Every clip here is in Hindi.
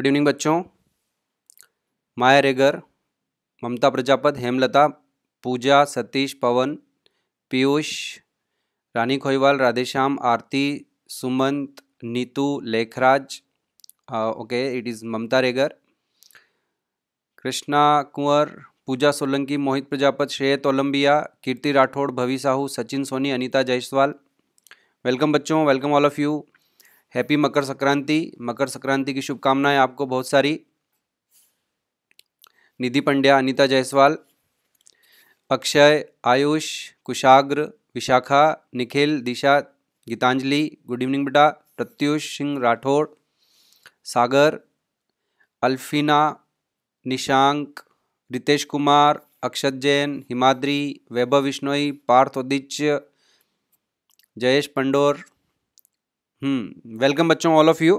गुड इवनिंग बच्चों Maya Regar Mamta Prajapat Hemlata Pooja Satish Pawan Piyush Rani Khoiwal Radheshyam Aarti Sumant Neetu Lekhraj okay it is Mamta Regar Krishna Kunwar Pooja Solanki Mohit Prajapat Shreyat ओलंबिया कीर्ति राठौड़ भवि साहू सचिन सोनी अनीता जायसवाल वेलकम बच्चों welcome all of you happy Makar Sankranti Makar Sankranti की शुभकामनाएं आपको बहुत सारी निधि पंड्या अनिता जायसवाल अक्षय आयुष कुशाग्र विशाखा निखिल दिशा गीतांजलि गुड इवनिंग बेटा प्रत्युष सिंह राठौड़ सागर अल्फीना निशांक रितेश कुमार अक्षत जैन हिमाद्री वैभव विश्नोई पार्थ उदिच्य जयेश पंडोर वेलकम हम्म, बच्चों ऑल ऑफ यू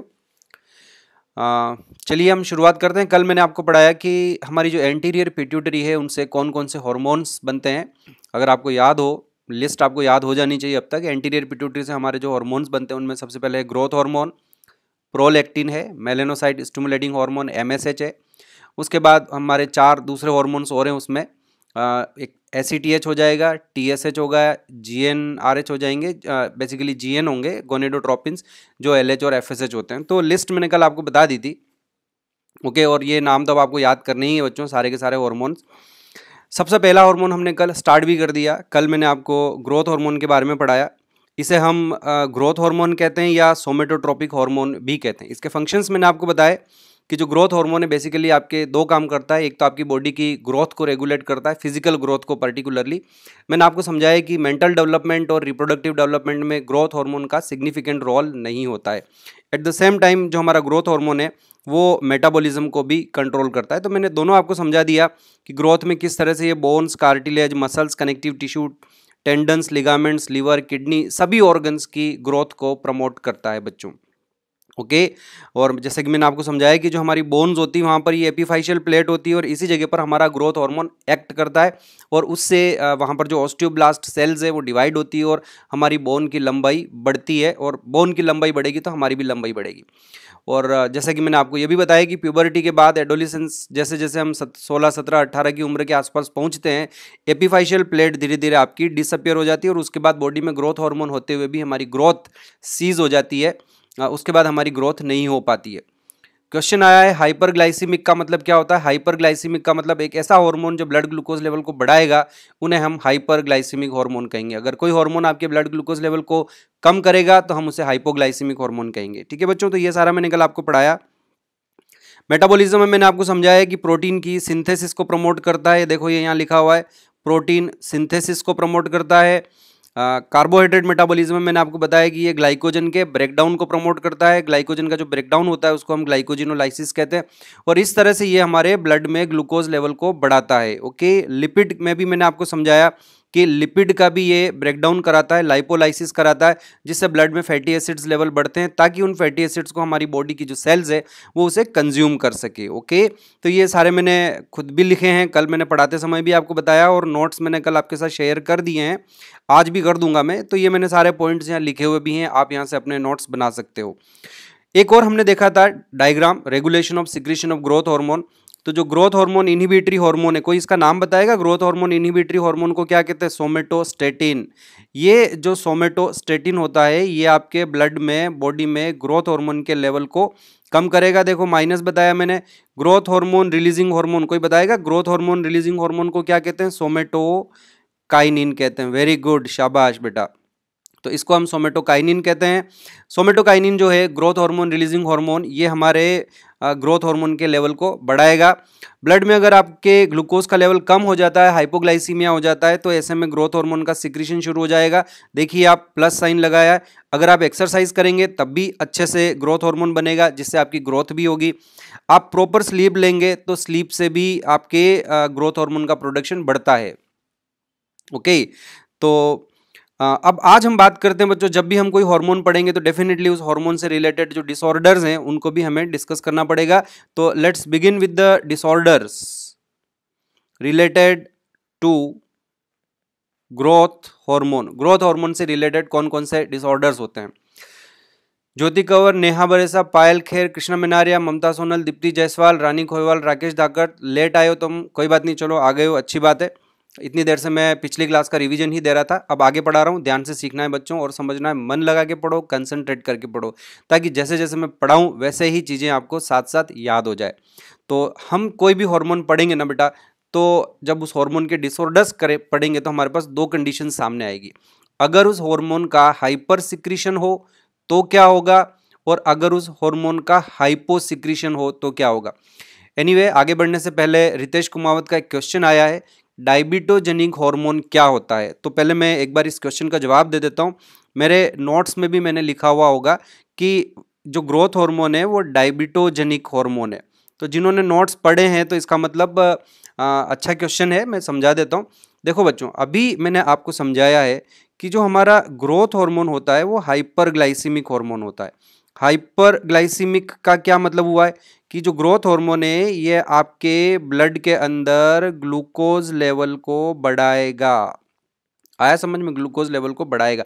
चलिए हम शुरुआत करते हैं कल मैंने आपको पढ़ाया कि हमारी जो एंटीरियर पिट्यूटरी है उनसे कौन कौन से हॉर्मोन्स बनते हैं अगर आपको याद हो लिस्ट आपको याद हो जानी चाहिए अब तक एंटीरियर पिट्यूटरी से हमारे जो हॉर्मोन्स बनते हैं उनमें सबसे पहले है ग्रोथ हार्मोन प्रोलेक्टिन है मेलेनोसाइड स्टिमुलेटिंग हार्मोन एम है उसके बाद हमारे चार दूसरे हॉर्मोन्स और हैं उसमें एक एस सी टी एच हो जाएगा टी एस एच होगा जी एन आर एच हो जाएंगे बेसिकली जी एन होंगे गोनेडोट्रोपिन्स जो एल एच और एफ एस एच होते हैं तो लिस्ट मैंने कल आपको बता दी थी ओके और ये नाम तो अब आपको याद करने ही है बच्चों सारे के सारे हॉर्मोन्स सबसे पहला हार्मोन हमने कल स्टार्ट भी कर दिया कल मैंने आपको ग्रोथ हार्मोन के बारे में पढ़ाया इसे हम ग्रोथ हार्मोन कहते हैं या सोमेटोट्रोपिक हार्मोन भी कहते हैं इसके फंक्शंस मैंने आपको बताए कि जो ग्रोथ हार्मोन है बेसिकली आपके दो काम करता है एक तो आपकी बॉडी की ग्रोथ को रेगुलेट करता है फिजिकल ग्रोथ को पर्टिकुलरली मैंने आपको समझाया कि मेंटल डेवलपमेंट और रिप्रोडक्टिव डेवलपमेंट में ग्रोथ हार्मोन का सिग्निफिकेंट रोल नहीं होता है एट द सेम टाइम जो हमारा ग्रोथ हार्मोन है वो मेटाबॉलिज्म को भी कंट्रोल करता है तो मैंने दोनों आपको समझा दिया कि ग्रोथ में किस तरह से ये bones cartilage muscles connective tissue tendons ligaments liver kidney सभी ऑर्गन्स की ग्रोथ को प्रमोट करता है बच्चों ओके okay? और जैसे कि मैंने आपको समझाया कि जो हमारी बोन्स होती है वहाँ पर ये एपिफाइशियल प्लेट होती है और इसी जगह पर हमारा ग्रोथ हार्मोन एक्ट करता है और उससे वहाँ पर जो ऑस्टियोब्लास्ट सेल्स है वो डिवाइड होती है और हमारी बोन की लंबाई बढ़ती है और बोन की लंबाई बढ़ेगी तो हमारी भी लंबाई बढ़ेगी और जैसा कि मैंने आपको ये भी बताया कि प्यूबर्टी के बाद एडोलिसेंस जैसे जैसे हम सोलह सत्रह अट्ठारह की उम्र के आसपास पहुँचते हैं एपिफाइशियल प्लेट धीरे धीरे आपकी डिसअपियर हो जाती है और उसके बाद बॉडी में ग्रोथ हॉर्मोन होते हुए भी हमारी ग्रोथ सीज हो जाती है हाँ, उसके बाद हमारी ग्रोथ नहीं हो पाती है क्वेश्चन आया है हाइपरग्लाइसिमिक का मतलब क्या होता है हाइपरग्लाइसीमिक का मतलब एक ऐसा हार्मोन जो ब्लड ग्लूकोज लेवल को बढ़ाएगा उन्हें हम हाइपरग्लाइसीमिक हार्मोन कहेंगे अगर कोई हार्मोन आपके ब्लड ग्लूकोज लेवल को कम करेगा तो हम उसे हाइपोग्लाइसिमिक हार्मोन कहेंगे ठीक है बच्चों तो ये सारा मैंने कल आपको पढ़ाया मेटाबोलिज्म में मैंने आपको समझाया है कि प्रोटीन की सिंथेसिस को प्रमोट करता है देखो ये यहाँ लिखा हुआ है प्रोटीन सिंथेसिस को प्रमोट करता है कार्बोहाइड्रेट मेटाबॉलिज्म में मैंने आपको बताया कि ये ग्लाइकोजन के ब्रेकडाउन को प्रमोट करता है ग्लाइकोजन का जो ब्रेकडाउन होता है उसको हम ग्लाइकोजिनोलाइसिस कहते हैं और इस तरह से ये हमारे ब्लड में ग्लूकोज लेवल को बढ़ाता है ओके लिपिड में भी मैंने आपको समझाया कि लिपिड का भी ये ब्रेकडाउन कराता है लाइपोलाइसिस कराता है जिससे ब्लड में फैटी एसिड्स लेवल बढ़ते हैं ताकि उन फैटी एसिड्स को हमारी बॉडी की जो सेल्स है वो उसे कंज्यूम कर सके ओके तो ये सारे मैंने खुद भी लिखे हैं कल मैंने पढ़ाते समय भी आपको बताया और नोट्स मैंने कल आपके साथ शेयर कर दिए हैं आज भी कर दूंगा मैं तो ये मैंने सारे पॉइंट्स यहाँ लिखे हुए भी हैं आप यहाँ से अपने नोट्स बना सकते हो एक और हमने देखा था diagram regulation of secretion of growth hormone तो जो ग्रोथ हार्मोन इनहिबिटरी हार्मोन है कोई इसका नाम बताएगा ग्रोथ हार्मोन इनहिबिटरी हार्मोन को क्या कहते हैं सोमेटोस्टेटिन ये जो सोमेटोस्टेटिन होता है ये आपके ब्लड में बॉडी में ग्रोथ हार्मोन के लेवल को कम करेगा देखो माइनस बताया मैंने ग्रोथ हार्मोन रिलीजिंग हार्मोन कोई बताएगा ग्रोथ हार्मोन रिलीजिंग हार्मोन को क्या कहते हैं सोमेटो काइनिन कहते हैं वेरी गुड शाबाश बेटा तो इसको हम सोमेटोकाइनिन कहते हैं सोमेटोकाइनिन जो है ग्रोथ हार्मोन रिलीजिंग हार्मोन ये हमारे ग्रोथ हार्मोन के लेवल को बढ़ाएगा ब्लड में अगर आपके ग्लूकोज का लेवल कम हो जाता है हाइपोग्लाइसीमिया हो जाता है तो ऐसे में ग्रोथ हार्मोन का सिक्रीशन शुरू हो जाएगा देखिए आप प्लस साइन लगाया है अगर आप एक्सरसाइज करेंगे तब भी अच्छे से ग्रोथ हार्मोन बनेगा जिससे आपकी ग्रोथ भी होगी आप प्रॉपर स्लीप लेंगे तो स्लीप से भी आपके ग्रोथ हॉर्मोन का प्रोडक्शन बढ़ता है ओके तो अब आज हम बात करते हैं बच्चों जब भी हम कोई हार्मोन पढ़ेंगे तो डेफिनेटली उस हार्मोन से रिलेटेड जो डिसऑर्डर्स हैं उनको भी हमें डिस्कस करना पड़ेगा तो let's begin with the disorders related to growth hormone growth hormone से रिलेटेड कौन कौन से डिसऑर्डर्स होते हैं ज्योति कंवर नेहा बरेसा पायल खेर कृष्णा मिनारिया ममता सोनल दीप्ति जायसवाल रानी खोयवाल राकेश धाकर लेट आए हो तुम कोई बात नहीं चलो आ गए हो अच्छी बात है इतनी देर से मैं पिछली क्लास का रिवीजन ही दे रहा था अब आगे पढ़ा रहा हूँ ध्यान से सीखना है बच्चों और समझना है मन लगा के पढ़ो कंसंट्रेट करके पढ़ो ताकि जैसे जैसे मैं पढ़ाऊँ वैसे ही चीज़ें आपको साथ साथ याद हो जाए तो हम कोई भी हार्मोन पढ़ेंगे ना बेटा तो जब उस हार्मोन के डिसऑर्डर्स करें पढ़ेंगे तो हमारे पास दो कंडीशन सामने आएगी अगर उस हॉर्मोन का हाइपर सिक्रीशन हो तो क्या होगा और अगर उस हॉर्मोन का हाइपो सिक्रीशन हो तो क्या होगा एनीवे anyway, आगे बढ़ने से पहले रितेश कुमावत का एक क्वेश्चन आया है डायबिटोजेनिक हार्मोन क्या होता है तो पहले मैं एक बार इस क्वेश्चन का जवाब दे देता हूँ मेरे नोट्स में भी मैंने लिखा हुआ होगा कि जो ग्रोथ हार्मोन है वो डायबिटोजेनिक हार्मोन है तो जिन्होंने नोट्स पढ़े हैं तो इसका मतलब आ, अच्छा क्वेश्चन है मैं समझा देता हूँ देखो बच्चों अभी मैंने आपको समझाया है कि जो हमारा ग्रोथ हार्मोन होता है वो हाइपरग्लाइसीमिक हार्मोन होता है हाइपरग्लाइसीमिक का क्या मतलब हुआ है कि जो ग्रोथ हार्मोन है ये आपके ब्लड के अंदर ग्लूकोज लेवल को बढ़ाएगा आया समझ में ग्लूकोज लेवल को बढ़ाएगा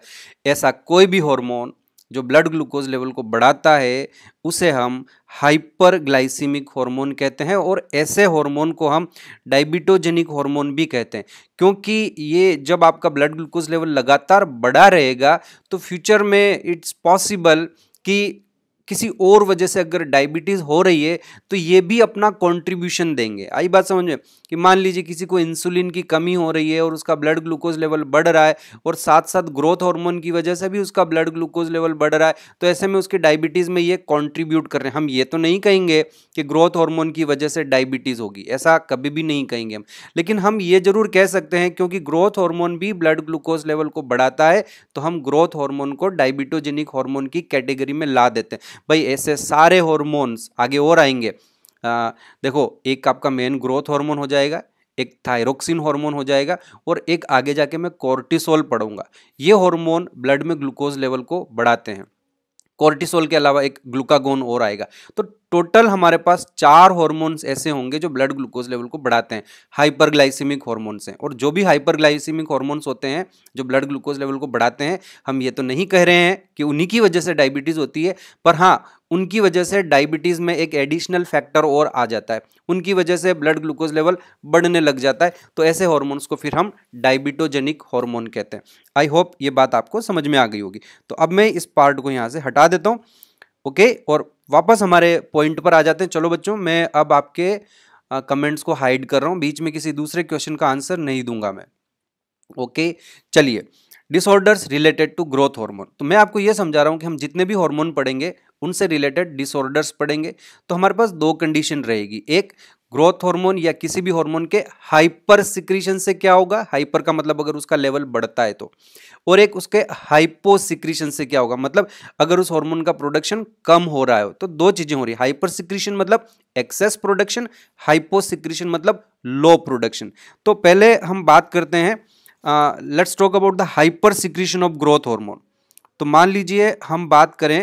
ऐसा कोई भी हार्मोन जो ब्लड ग्लूकोज लेवल को बढ़ाता है उसे हम हाइपरग्लाइसीमिक हार्मोन कहते हैं और ऐसे हार्मोन को हम डायबिटोजेनिक हार्मोन भी कहते हैं क्योंकि ये जब आपका ब्लड ग्लूकोज लेवल लगातार बढ़ा रहेगा तो फ्यूचर में इट्स पॉसिबल कि किसी और वजह से अगर डायबिटीज़ हो रही है तो ये भी अपना कंट्रीब्यूशन देंगे आई बात समझ में कि मान लीजिए किसी को इंसुलिन की कमी हो रही है और उसका ब्लड ग्लूकोज लेवल बढ़ रहा है और साथ साथ ग्रोथ हार्मोन की वजह से भी उसका ब्लड ग्लूकोज लेवल बढ़ रहा है तो ऐसे में उसके डायबिटीज़ में ये कॉन्ट्रीब्यूट कर रहे हैं हम ये तो नहीं कहेंगे कि ग्रोथ हार्मोन की वजह से डायबिटीज़ होगी ऐसा कभी भी नहीं कहेंगे हम लेकिन हम ये ज़रूर कह सकते हैं क्योंकि ग्रोथ हॉर्मोन भी ब्लड ग्लूकोज लेवल को बढ़ाता है तो हम ग्रोथ हॉर्मोन को डायबिटोजेनिक हॉर्मोन की कैटेगरी में ला देते हैं भाई ऐसे सारे हॉर्मोन्स आगे और आएंगे आ, देखो एक आपका मेन ग्रोथ हार्मोन हो जाएगा एक थायरोक्सिन हार्मोन हो जाएगा और एक आगे जाके मैं कोर्टिसोल पढ़ूंगा ये हार्मोन ब्लड में ग्लूकोज लेवल को बढ़ाते हैं कोर्टिसोल के अलावा एक ग्लूकागोन और आएगा तो टोटल हमारे पास चार हॉर्मोन्स ऐसे होंगे जो ब्लड ग्लूकोज लेवल को बढ़ाते हैं हाइपरग्लाइसिमिक हॉर्मोन्स हैं और जो भी हाइपरग्लाइसिमिक हॉर्मोन्स होते हैं जो ब्लड ग्लूकोज लेवल को बढ़ाते हैं हम ये तो नहीं कह रहे हैं कि उन्हीं की वजह से डायबिटीज़ होती है पर हाँ उनकी वजह से डायबिटीज़ में एक एडिशनल फैक्टर और आ जाता है उनकी वजह से ब्लड ग्लूकोज लेवल बढ़ने लग जाता है तो ऐसे हॉर्मोन्स को फिर हम डायबिटोजेनिक हॉर्मोन कहते हैं आई होप ये बात आपको समझ में आ गई होगी तो अब मैं इस पार्ट को यहाँ से हटा देता हूँ ओके और वापस हमारे पॉइंट पर आ जाते हैं चलो बच्चों मैं अब आपके कमेंट्स को हाइड कर रहा हूँ बीच में किसी दूसरे क्वेश्चन का आंसर नहीं दूंगा मैं ओके चलिए disorders related to growth hormone तो मैं आपको ये समझा रहा हूँ कि हम जितने भी हार्मोन पढ़ेंगे उनसे रिलेटेड डिसऑर्डर्स पड़ेंगे तो हमारे पास दो कंडीशन रहेगी एक ग्रोथ हार्मोन या किसी भी हार्मोन के हाइपर सिक्रीशन से क्या होगा हाइपर का मतलब अगर उसका लेवल बढ़ता है तो और एक उसके हाइपो सिक्रीशन से क्या होगा मतलब अगर उस हार्मोन का प्रोडक्शन कम हो रहा है तो दो चीज़ें हो रही है हाइपर सिक्रीशन मतलब एक्सेस प्रोडक्शन हाइपो सिक्रीशन मतलब लो प्रोडक्शन तो पहले हम बात करते हैं let's talk about the hyper secretion of growth hormone तो मान लीजिए हम बात करें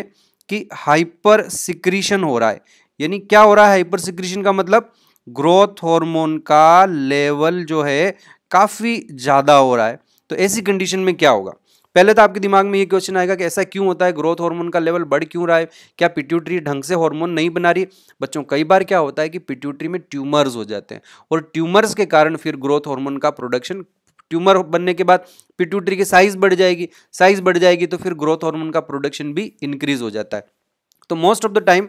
कि हाइपर सिक्रीशन हो रहा है यानी क्या हो रहा है हाइपर सिक्रीशन का मतलब ग्रोथ हार्मोन का लेवल जो है काफ़ी ज़्यादा हो रहा है तो ऐसी कंडीशन में क्या होगा पहले तो आपके दिमाग में ये क्वेश्चन आएगा कि ऐसा क्यों होता है ग्रोथ हार्मोन का लेवल बढ़ क्यों रहा है क्या पिट्यूटरी ढंग से हार्मोन नहीं बना रही बच्चों कई बार क्या होता है कि पिट्यूटरी में ट्यूमर्स हो जाते हैं और ट्यूमर्स के कारण फिर ग्रोथ हार्मोन का प्रोडक्शन ट्यूमर बनने के बाद पिट्यूटरी की साइज बढ़ जाएगी साइज बढ़ जाएगी तो फिर ग्रोथ हार्मोन का प्रोडक्शन भी इंक्रीज हो जाता है तो most of the time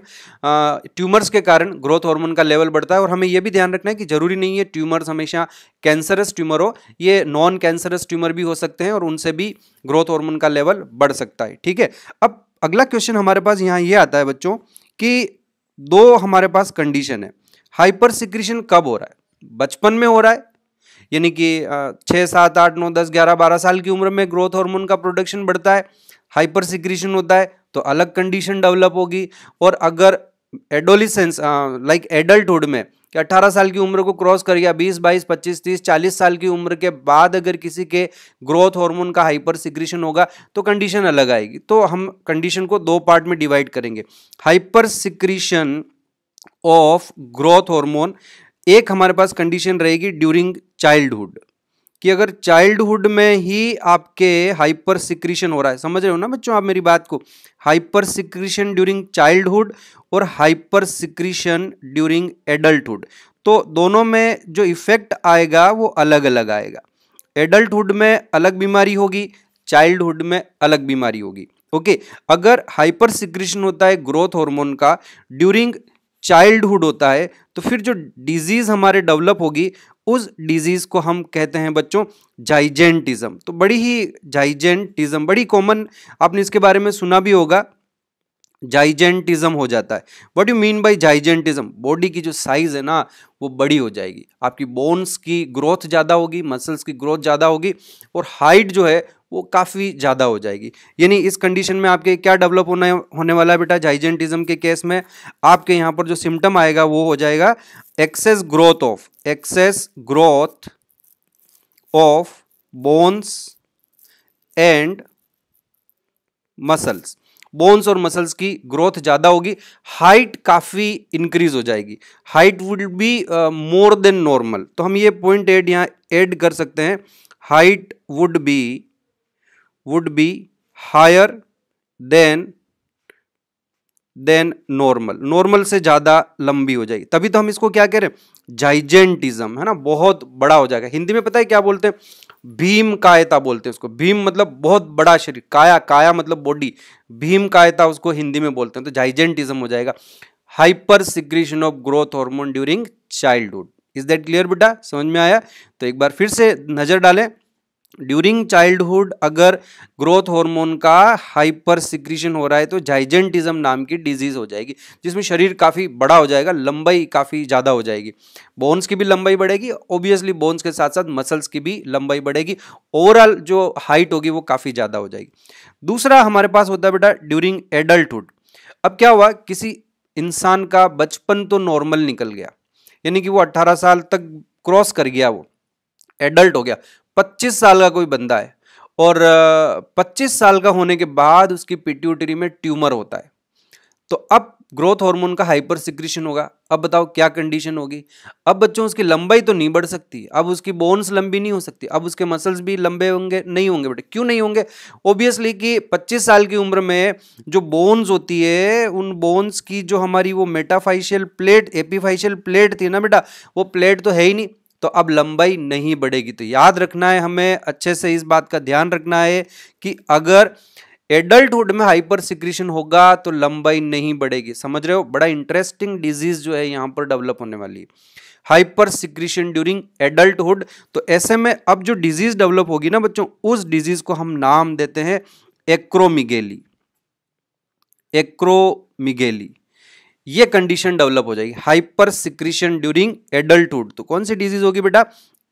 tumours के कारण ग्रोथ हार्मोन का लेवल बढ़ता है और हमें यह भी ध्यान रखना है कि जरूरी नहीं है ट्यूमर्स हमेशा कैंसरस ट्यूमर हो ये नॉन कैंसरस ट्यूमर भी हो सकते हैं और उनसे भी ग्रोथ हार्मोन का लेवल बढ़ सकता है ठीक है अब अगला क्वेश्चन हमारे पास यहाँ ये यह आता है बच्चों कि दो हमारे पास कंडीशन है हाइपर सिक्रीशन कब हो रहा है बचपन में हो रहा है यानी कि छः सात आठ नौ दस ग्यारह बारह साल की उम्र में ग्रोथ हार्मोन का प्रोडक्शन बढ़ता है हाइपर सिक्रीशन होता है तो अलग कंडीशन डेवलप होगी और अगर एडोलिसेंस लाइक एडल्टहुड में कि 18 साल की उम्र को क्रॉस कर गया 20, 22, 25, 30, 40 साल की उम्र के बाद अगर किसी के ग्रोथ हार्मोन का हाइपर सिक्रीशन होगा तो कंडीशन अलग आएगी तो हम कंडीशन को दो पार्ट में डिवाइड करेंगे hyper secretion of growth hormone एक हमारे पास कंडीशन रहेगी ड्यूरिंग चाइल्डहुड कि अगर चाइल्डहुड में ही आपके हाइपर सिक्रीशन हो रहा है समझ रहे हो ना बच्चों आप मेरी बात को हाइपर सिक्रीशन ड्यूरिंग चाइल्डहुड और हाइपर सिक्रीशन ड्यूरिंग एडल्टहुड तो दोनों में जो इफेक्ट आएगा वो अलग अलग आएगा एडल्टहुड में अलग बीमारी होगी चाइल्डहुड में अलग बीमारी होगी ओके अगर हाइपर सिक्रीशन होता है ग्रोथ हॉर्मोन का ड्यूरिंग चाइल्डहुड होता है तो फिर जो डिजीज़ हमारे डेवलप होगी उस डिजीज़ को हम कहते हैं बच्चों जाइजेंटिज़म तो बड़ी ही जाइजेंटिज़म बड़ी कॉमन आपने इसके बारे में सुना भी होगा जाइजेंटिज्म हो जाता है what you mean by gigantism body की जो साइज़ है ना वो बड़ी हो जाएगी आपकी बोन्स की ग्रोथ ज़्यादा होगी मसल्स की ग्रोथ ज़्यादा होगी और हाइट जो है वो काफ़ी ज़्यादा हो जाएगी यानी इस कंडीशन में आपके क्या डेवलप होने होने वाला है बेटा जाइजेंटिज्म के केस में आपके यहाँ पर जो सिम्टम आएगा वो हो जाएगा excess growth of excess growth of bones and muscles bones और मसल्स की ग्रोथ ज़्यादा होगी हाइट काफ़ी इंक्रीज हो जाएगी height would be more than normal तो हम ये पॉइंट एड यहाँ एड कर सकते हैं height would be would be higher than than normal normal से ज़्यादा लंबी हो जाएगी तभी तो हम इसको क्या कह रहे हैं जाइजेंटिज्म है ना बहुत बड़ा हो जाएगा हिंदी में पता है क्या बोलते हैं भीम कायता बोलते हैं उसको भीम मतलब बहुत बड़ा शरीर काया काया मतलब बॉडी भीम कायता उसको हिंदी में बोलते हैं तो जाइजेंटिज्म हो जाएगा hyper secretion of growth hormone during childhood is that clear बेटा समझ में आया तो एक बार फिर से नज़र डालें ड्यूरिंग चाइल्डहुड अगर ग्रोथ हार्मोन का हाइपर सिक्रीशन हो रहा है तो जाइजेंटिज्म नाम की डिजीज़ हो जाएगी जिसमें शरीर काफ़ी बड़ा हो जाएगा लंबाई काफ़ी ज़्यादा हो जाएगी बोन्स की भी लंबाई बढ़ेगी ऑब्वियसली बोन्स के साथ साथ मसल्स की भी लंबाई बढ़ेगी ओवरऑल जो हाइट होगी वो काफ़ी ज़्यादा हो जाएगी दूसरा हमारे पास होता है बेटा ड्यूरिंग एडल्टुड अब क्या हुआ किसी इंसान का बचपन तो नॉर्मल निकल गया यानी कि वो अट्ठारह साल तक क्रॉस कर गया वो एडल्ट हो गया 25 साल का कोई बंदा है और 25 साल का होने के बाद उसकी पिट्यूटरी में ट्यूमर होता है तो अब ग्रोथ हार्मोन का हाइपर सिक्रीशन होगा अब बताओ क्या कंडीशन होगी अब बच्चों उसकी लंबाई तो नहीं बढ़ सकती अब उसकी बोन्स लंबी नहीं हो सकती अब उसके मसल्स भी लंबे होंगे नहीं होंगे बेटे क्यों नहीं होंगे ओब्वियसली कि 25 साल की उम्र में जो बोन्स होती है उन बोन्स की जो हमारी वो मेटाफाइशियल प्लेट एपीफाइशियल प्लेट थी ना बेटा वो प्लेट तो है ही नहीं तो अब लंबाई नहीं बढ़ेगी तो याद रखना है हमें अच्छे से इस बात का ध्यान रखना है कि अगर एडल्टहुड में हाइपर सिक्रीशन होगा तो लंबाई नहीं बढ़ेगी समझ रहे हो बड़ा इंटरेस्टिंग डिजीज जो है यहाँ पर डेवलप होने वाली है हाइपर सिक्रीशन ड्यूरिंग एडल्टहुड तो ऐसे में अब जो डिजीज डेवलप होगी ना बच्चों उस डिजीज को हम नाम देते हैं एक्रोमिगेली एक्रोमिगेली ये कंडीशन डेवलप हो जाएगी हाइपर सिक्रीशन ड्यूरिंग एडल्टुड तो कौन सी डिजीज होगी बेटा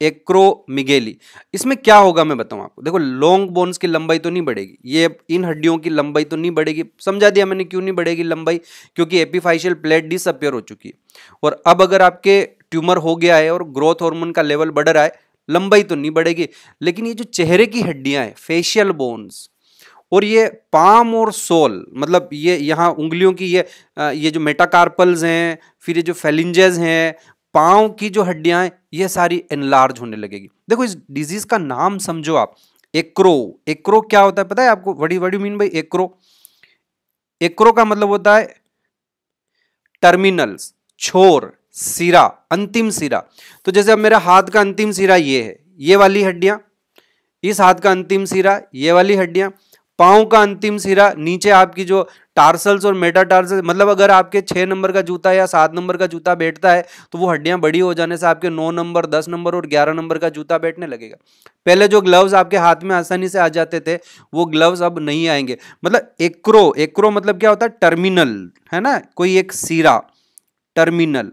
एक्रोमिगेली इसमें क्या होगा मैं बताऊं आपको देखो लॉन्ग बोन्स की लंबाई तो नहीं बढ़ेगी ये इन हड्डियों की लंबाई तो नहीं बढ़ेगी समझा दिया मैंने क्यों नहीं बढ़ेगी लंबाई क्योंकि एपिफाइशियल प्लेट डिसअपियर हो चुकी है और अब अगर आपके ट्यूमर हो गया है और ग्रोथ हॉर्मोन का लेवल बढ़ रहा है लंबाई तो नहीं बढ़ेगी लेकिन ये जो चेहरे की हड्डियां हैं फेशियल बोन्स और ये पाम और सोल मतलब ये यहाँ उंगलियों की ये ये जो मेटाकार्पल्स हैं फिर ये जो फेलिंजेज हैं पाँव की जो हड्डियाँ ये सारी एनलार्ज होने लगेगी देखो इस डिजीज़ का नाम समझो आप एक्रो एक्रो क्या होता है पता है आपको वडी वडी मीन भाई एक्रो एक्रो का मतलब होता है टर्मिनल्स छोर सिरा अंतिम सिरा तो जैसे अब मेरा हाथ का अंतिम सिरा ये है ये वाली हड्डियाँ इस हाथ का अंतिम सिरा ये वाली हड्डियाँ पाँव का अंतिम सिरा नीचे आपकी जो टार्सल्स और मेटा टार्सल मतलब अगर आपके छः नंबर का जूता या सात नंबर का जूता बैठता है तो वो हड्डियाँ बड़ी हो जाने से आपके नौ नंबर दस नंबर और ग्यारह नंबर का जूता बैठने लगेगा पहले जो ग्लव्स आपके हाथ में आसानी से आ जाते थे वो ग्लव्स अब नहीं आएंगे मतलब एक्रो एक्रो मतलब क्या होता है टर्मिनल है ना कोई एक सिरा टर्मिनल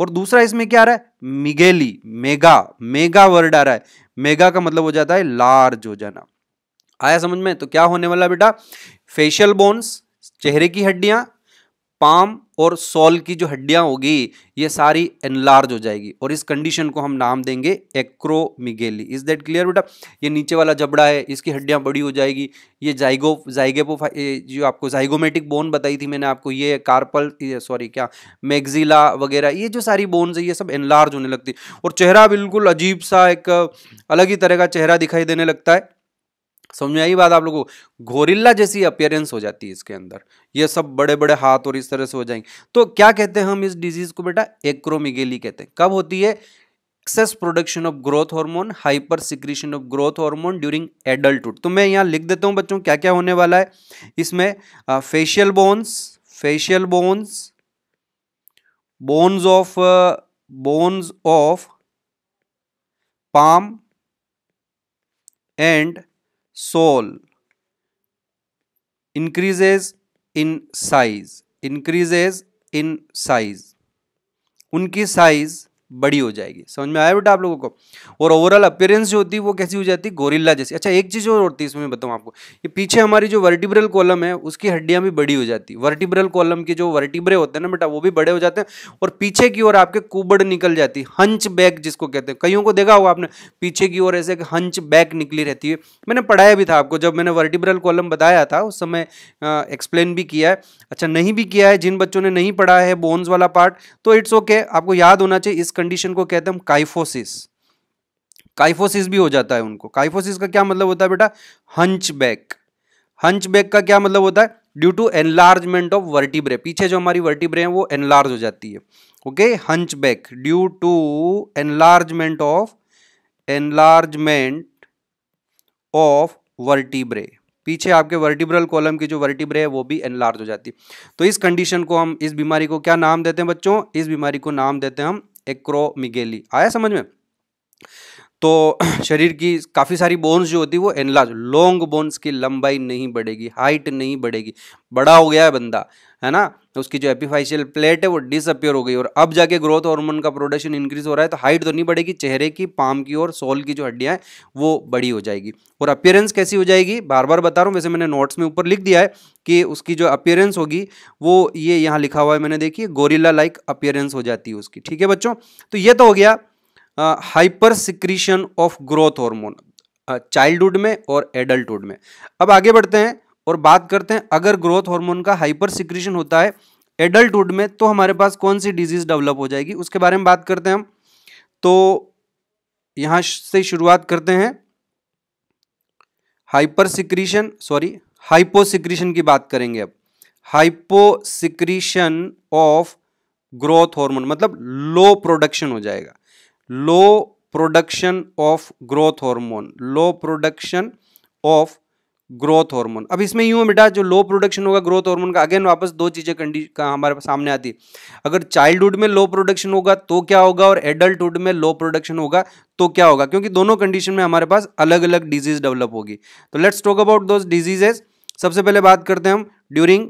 और दूसरा इसमें क्या आ रहा है मिगेली मेगा मेगा वर्ड आ रहा है मेगा का मतलब हो जाता है लार्ज हो जाना आया समझ में तो क्या होने वाला बेटा फेशियल बोन्स चेहरे की हड्डियां पाम और सोल की जो हड्डियां होगी ये सारी एनलार्ज हो जाएगी और इस कंडीशन को हम नाम देंगे एक्रोमिगेली इज दैट क्लियर बेटा ये नीचे वाला जबड़ा है इसकी हड्डियां बड़ी हो जाएगी ये जाइगो जाइगेपो जो आपको जाइगोमेटिक बोन बताई थी मैंने आपको ये कार्पल सॉरी क्या मैगजिला वगैरह ये जो सारी बोन्स है ये सब एनलार्ज होने लगती और चेहरा बिल्कुल अजीब सा एक अलग ही तरह का चेहरा दिखाई देने लगता है समझ में आई बात आप लोगों घोरिल्ला जैसी अपियरेंस हो जाती है इसके अंदर ये सब बड़े बड़े हाथ और इस तरह से हो जाएंगे तो क्या कहते हैं हम इस डिजीज़ को बेटा एक्रोमिगेली कहते हैं कब होती है excess production of growth hormone hyper secretion of growth hormone during adulthood तो मैं यहाँ लिख देता हूँ बच्चों क्या क्या होने वाला है इसमें facial bones facial bones bones of bones of palm and soul increases in size increases in size उनकी साइज बड़ी हो जाएगी समझ में आया बेटा आप लोगों को और ओवरऑल अपेयरेंस जो होती है वो कैसी हो जाती है गोरिल्ला जैसी अच्छा एक चीज़ और होती है इसमें बताऊँ आपको ये पीछे हमारी जो वर्टिब्रल कॉलम है उसकी हड्डियाँ भी बड़ी हो जाती है वर्टिब्रल कॉलम के जो वर्टिब्रे होते हैं ना बेटा वो भी बड़े हो जाते हैं और पीछे की ओर आपके कुबड़ निकल जाती है हंच बैक जिसको कहते हैं कईयों को देखा होगा आपने पीछे की ओर ऐसे हंच बैक निकली रहती है मैंने पढ़ाया भी था आपको जब मैंने वर्टिब्रल कॉलम बताया था उस समय एक्सप्लेन भी किया है अच्छा नहीं भी किया है जिन बच्चों ने नहीं पढ़ा है बोन्स वाला पार्ट तो इट्स ओके आपको याद होना चाहिए इस कंडीशन को कहते हैं हम काइफोसिस काइफोसिस भी हो जाता है उनको काइफोसिस का क्या मतलब होता है बेटा हंच बैक हंच बैक का क्या मतलब होता है due to enlargement of vertebrae पीछे जो हमारी वर्टिब्रे है वो एनलार्ज हो जाती है okay hunchback due to enlargement of enlargement of vertebrae पीछे आपके वर्टिब्रल कॉलम की जो वर्टिब्रे है वो भी एनलार्ज हो जाती है तो इस कंडीशन को हम इस बीमारी को क्या नाम देते हैं बच्चों इस बीमारी को नाम देते हैं हम एक्रोमिगेली आया समझ में तो शरीर की काफ़ी सारी बोन्स जो होती है वो एनलाज लॉन्ग बोन्स की लंबाई नहीं बढ़ेगी हाइट नहीं बढ़ेगी बड़ा हो गया है बंदा है ना उसकी जो एपिफाइशियल प्लेट है वो डिसअपियर हो गई और अब जाके ग्रोथ हार्मोन का प्रोडक्शन इंक्रीज हो रहा है तो हाइट तो नहीं बढ़ेगी चेहरे की पाम की और सोल की जो हड्डियाँ हैं वो बड़ी हो जाएगी और अपियरेंस कैसी हो जाएगी बार बार बता रहा हूँ वैसे मैंने नोट्स में ऊपर लिख दिया है कि उसकी जो अपियरेंस होगी वो ये यहाँ लिखा हुआ है मैंने देखिए गोरिल्ला लाइक अपियरेंस हो जाती है उसकी ठीक है बच्चों तो ये तो हो गया hyper secretion of growth hormone childhood में और एडल्टहुड में अब आगे बढ़ते हैं और बात करते हैं अगर ग्रोथ हार्मोन का हाइपर सिक्रीशन होता है एडल्टहुड में तो हमारे पास कौन सी डिजीज डेवलप हो जाएगी उसके बारे में बात करते हैं हम तो यहाँ से शुरुआत करते हैं हाइपर सिक्रीशन सॉरी हाइपोसिक्रीशन की बात करेंगे अब हाइपोसिक्रीशन ऑफ ग्रोथ हार्मोन मतलब लो प्रोडक्शन हो जाएगा low production of growth hormone low production of growth hormone अब इसमें यूँ बेटा जो लो प्रोडक्शन होगा ग्रोथ हार्मोन का अगेन वापस दो चीज़ें कंडीशन हमारे सामने आती है अगर चाइल्डहुड में लो प्रोडक्शन होगा तो क्या होगा और एडल्टहुड में लो प्रोडक्शन होगा तो क्या होगा क्योंकि दोनों कंडीशन में हमारे पास अलग अलग डिजीज डेवलप होगी तो let's talk about those diseases सबसे पहले बात करते हैं हम ड्यूरिंग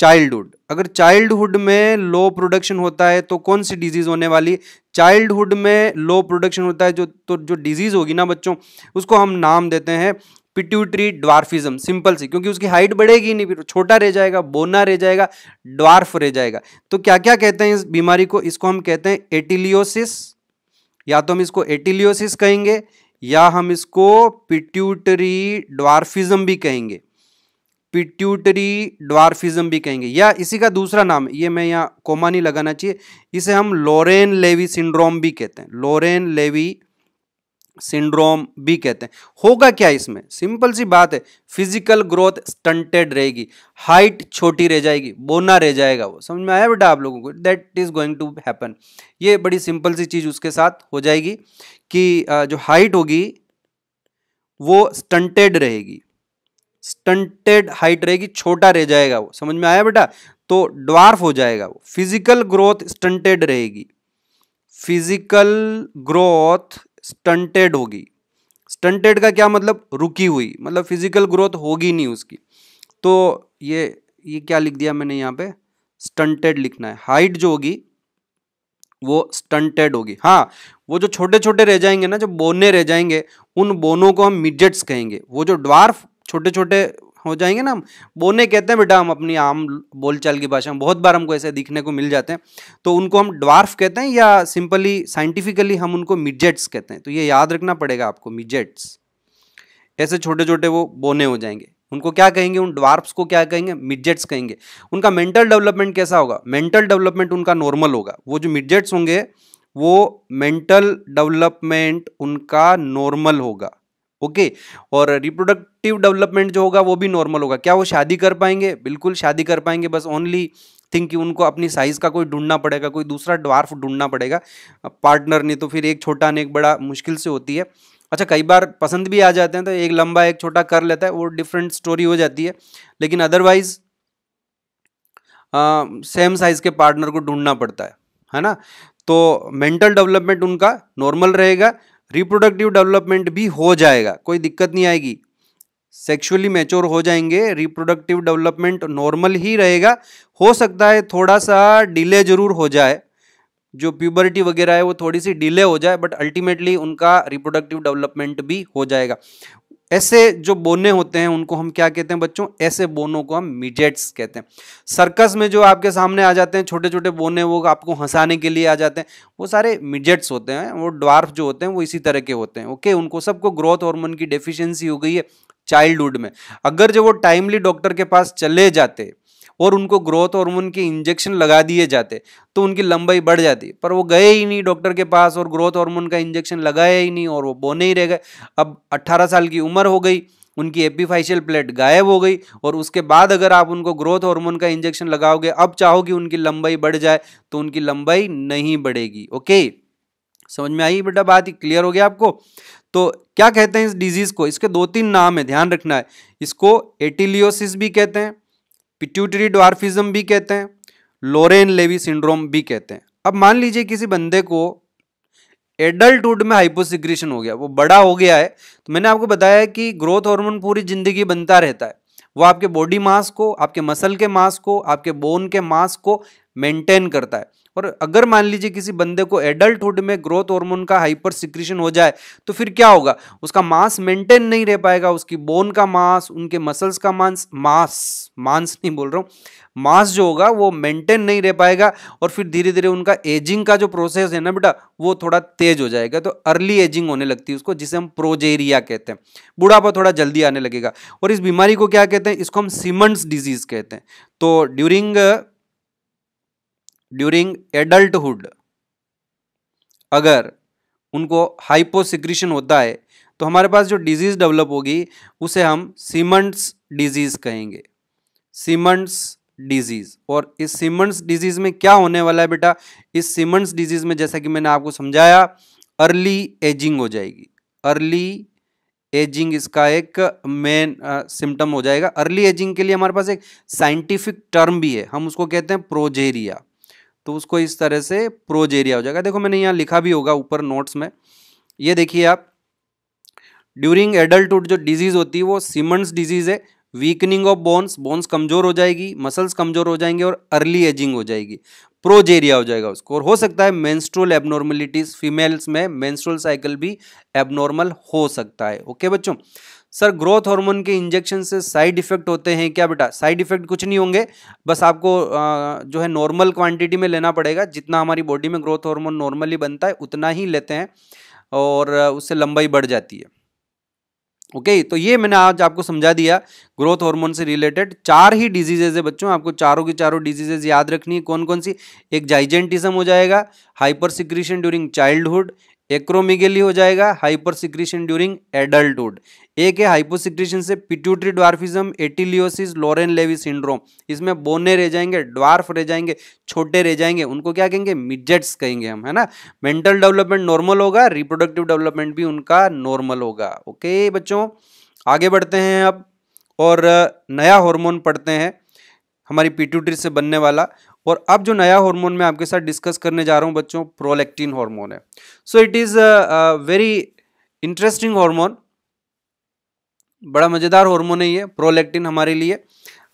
चाइल्डहुड अगर चाइल्डहुड में लो प्रोडक्शन होता है तो कौन सी डिजीज़ होने वाली चाइल्डहुड में लो प्रोडक्शन होता है जो तो जो डिजीज़ होगी ना बच्चों उसको हम नाम देते हैं पिट्यूटरी ड्वार्फिज्म सिंपल सी क्योंकि उसकी हाइट बढ़ेगी नहीं फिर छोटा रह जाएगा बोना रह जाएगा ड्वार्फ रह जाएगा तो क्या क्या कहते हैं इस बीमारी को इसको हम कहते हैं एटिलियोसिस या तो हम इसको एटिलियोसिस कहेंगे या हम इसको पिट्यूटरी ड्वार्फिज्म भी कहेंगे पिट्यूटरी ड्वार्फिज्म भी कहेंगे या इसी का दूसरा नाम ये मैं यहाँ कोमा नहीं लगाना चाहिए इसे हम लोरेन लेवी सिंड्रोम भी कहते हैं लोरेन लेवी सिंड्रोम भी कहते हैं होगा क्या इसमें सिंपल सी बात है फिजिकल ग्रोथ स्टंटेड रहेगी हाइट छोटी रह जाएगी बोना रह जाएगा वो समझ में आया बेटा आप लोगों को that is going to happen ये बड़ी सिंपल सी चीज़ उसके साथ हो जाएगी कि जो हाइट होगी वो स्टंटेड रहेगी स्टंटेड हाइट रहेगी छोटा रह जाएगा वो समझ में आया बेटा तो ड्वार्फ हो जाएगा वो फिजिकल ग्रोथ स्टंटेड रहेगी फिजिकल ग्रोथ स्टंटेड होगी स्टंटेड का क्या मतलब रुकी हुई मतलब फिजिकल ग्रोथ होगी नहीं उसकी तो ये ये क्या लिख दिया मैंने यहाँ पे स्टंटेड लिखना है हाइट जो होगी वो स्टंटेड होगी हाँ वो जो छोटे छोटे रह जाएंगे ना जो बोने रह जाएंगे उन बोनों को हम मिडजेट्स कहेंगे वो जो ड्वार्फ छोटे छोटे हो जाएंगे ना हम बोने कहते हैं बेटा हम अपनी आम बोलचाल की भाषा में बहुत बार हमको ऐसे दिखने को मिल जाते हैं तो उनको हम ड्वार्फ कहते हैं या सिंपली साइंटिफिकली हम उनको मिजेट्स कहते हैं तो ये याद रखना पड़ेगा आपको मिजेट्स ऐसे छोटे छोटे वो बोने हो जाएंगे उनको क्या कहेंगे उन ड्वार्फ्स को क्या कहेंगे मिडजेट्स कहेंगे उनका मेंटल डेवलपमेंट कैसा होगा मेंटल डेवलपमेंट उनका नॉर्मल होगा वो जो मिडजेट्स होंगे वो मेंटल डेवलपमेंट उनका नॉर्मल होगा ओके और रिप्रोडक्टिव डेवलपमेंट जो होगा वो भी नॉर्मल होगा क्या वो शादी कर पाएंगे बिल्कुल शादी कर पाएंगे बस ओनली थिंक कि उनको अपनी साइज़ का कोई ढूंढना पड़ेगा कोई दूसरा ड्वार्फ ढूंढना पड़ेगा पार्टनर नहीं तो फिर एक छोटा नहीं एक बड़ा मुश्किल से होती है अच्छा कई बार पसंद भी आ जाते हैं तो एक लंबा एक छोटा कर लेता है वो डिफरेंट स्टोरी हो जाती है लेकिन अदरवाइज सेम साइज़ के पार्टनर को ढूंढना पड़ता है है ना तो मेंटल डेवलपमेंट उनका नॉर्मल रहेगा रिप्रोडक्टिव डेवलपमेंट भी हो जाएगा कोई दिक्कत नहीं आएगी सेक्सुअली मैच्योर हो जाएंगे रिप्रोडक्टिव डेवलपमेंट नॉर्मल ही रहेगा हो सकता है थोड़ा सा डिले जरूर हो जाए जो प्यूबर्टी वगैरह है वो थोड़ी सी डिले हो जाए बट अल्टीमेटली उनका रिप्रोडक्टिव डेवलपमेंट भी हो जाएगा ऐसे जो बोने होते हैं उनको हम क्या कहते हैं बच्चों ऐसे बोनों को हम मिजेट्स कहते हैं सर्कस में जो आपके सामने आ जाते हैं छोटे छोटे बोने वो आपको हंसाने के लिए आ जाते हैं वो सारे मिजेट्स होते हैं वो ड्वार्फ जो होते हैं वो इसी तरह के होते हैं ओके उनको सबको ग्रोथ हॉर्मोन की डेफिशिएंसी हो गई है चाइल्डहुड में अगर जो वो टाइमली डॉक्टर के पास चले जाते और उनको ग्रोथ हार्मोन के इंजेक्शन लगा दिए जाते तो उनकी लंबाई बढ़ जाती पर वो गए ही नहीं डॉक्टर के पास और ग्रोथ हार्मोन का इंजेक्शन लगाया ही नहीं और वो बोने ही रह गए अब अट्ठारह साल की उम्र हो गई उनकी एपिफाइशियल प्लेट गायब हो गई और उसके बाद अगर आप उनको ग्रोथ हार्मोन का इंजेक्शन लगाओगे अब चाहो कि उनकी लंबाई बढ़ जाए तो उनकी लंबाई नहीं बढ़ेगी ओके समझ में आई बेटा बात ही क्लियर हो गया आपको तो क्या कहते हैं इस डिजीज़ को इसके दो तीन नाम है ध्यान रखना है इसको एटिलियोसिस भी कहते हैं पिट्यूटरी डॉर्फिज्म भी कहते हैं लोरेन लेवी सिंड्रोम भी कहते हैं अब मान लीजिए किसी बंदे को एडल्टुड में हाइपोसिग्रेशन हो गया वो बड़ा हो गया है तो मैंने आपको बताया कि ग्रोथ हार्मोन पूरी ज़िंदगी बनता रहता है वो आपके बॉडी मास को आपके मसल के मास को आपके बोन के मास को मेंटेन करता है और अगर मान लीजिए किसी बंदे को एडल्टहुड में ग्रोथ हार्मोन का हाइपर सिक्रीशन हो जाए तो फिर क्या होगा उसका मास मेंटेन नहीं रह पाएगा उसकी बोन का मास उनके मसल्स का मांस मांस मांस नहीं बोल रहा हूँ मास जो होगा वो मेंटेन नहीं रह पाएगा और फिर धीरे धीरे उनका एजिंग का जो प्रोसेस है ना बेटा वो थोड़ा तेज हो जाएगा तो अर्ली एजिंग होने लगती है उसको जिसे हम प्रोजेरिया कहते हैं बुढ़ापा थोड़ा जल्दी आने लगेगा और इस बीमारी को क्या कहते हैं इसको हम सीमंड्स डिजीज कहते हैं तो ड्यूरिंग ड्यूरिंग एडल्टहुड अगर उनको हाइपोसिक्रीशन होता है तो हमारे पास जो डिजीज़ डेवलप होगी उसे हम सीमंट्स डिजीज़ कहेंगे सीमंट्स डिजीज़ और इस सीमंट्स डिजीज़ में क्या होने वाला है बेटा इस सीमंट्स डिजीज़ में जैसा कि मैंने आपको समझाया अर्ली एजिंग हो जाएगी अर्ली एजिंग इसका एक मेन सिम्टम हो जाएगा अर्ली एजिंग के लिए हमारे पास एक साइंटिफिक टर्म भी है हम उसको कहते हैं प्रोजेरिया तो उसको इस तरह से प्रोज एरिया हो जाएगा देखो मैंने यहाँ लिखा भी होगा ऊपर नोट्स में ये देखिए आप ड्यूरिंग एडल्टुड जो डिजीज़ होती है वो सीमंस डिजीज़ है वीकनिंग ऑफ बोन्स बोन्स कमज़ोर हो जाएगी मसल्स कमज़ोर हो जाएंगे और अर्ली एजिंग हो जाएगी प्रोज एरिया हो जाएगा उसको और हो सकता है मेंस्ट्रुअल एबनॉर्मलिटीज़ फीमेल्स में मेंस्ट्रुअल साइकिल भी एबनॉर्मल हो सकता है ओके बच्चों सर ग्रोथ हार्मोन के इंजेक्शन से साइड इफेक्ट होते हैं क्या बेटा साइड इफेक्ट कुछ नहीं होंगे बस आपको आ, जो है नॉर्मल क्वांटिटी में लेना पड़ेगा जितना हमारी बॉडी में ग्रोथ हार्मोन नॉर्मली बनता है उतना ही लेते हैं और उससे लंबाई बढ़ जाती है ओके तो ये मैंने आज आपको समझा दिया ग्रोथ हार्मोन से रिलेटेड चार ही डिजीजेज है बच्चों आपको चारों की चारों डिजीजेज याद रखनी है कौन कौन सी एक जाइजेंटिज्म हो जाएगा hyper secretion during childhood acromegaly हो जाएगा हाइपर सिक्रीशन ड्यूरिंग एडल्टहुड एक है हाइपोसिक्रेशन से pituitary dwarfism ateleiosis Lorain Levi syndrome इसमें बोने रह जाएंगे ड्वार्फ रह जाएंगे छोटे रह जाएंगे उनको क्या कहेंगे मिडजेट्स कहेंगे हम है ना मेंटल डेवलपमेंट नॉर्मल होगा रिप्रोडक्टिव डेवलपमेंट भी उनका नॉर्मल होगा ओके बच्चों आगे बढ़ते हैं अब और नया हार्मोन पढ़ते हैं हमारी पिट्यूटरी से बनने वाला और अब जो नया हार्मोन मैं आपके साथ डिस्कस करने जा रहा हूँ बच्चों प्रोलेक्टिन हार्मोन है so it is very interesting hormone बड़ा मज़ेदार हार्मोन है ये प्रोलेक्टिन हमारे लिए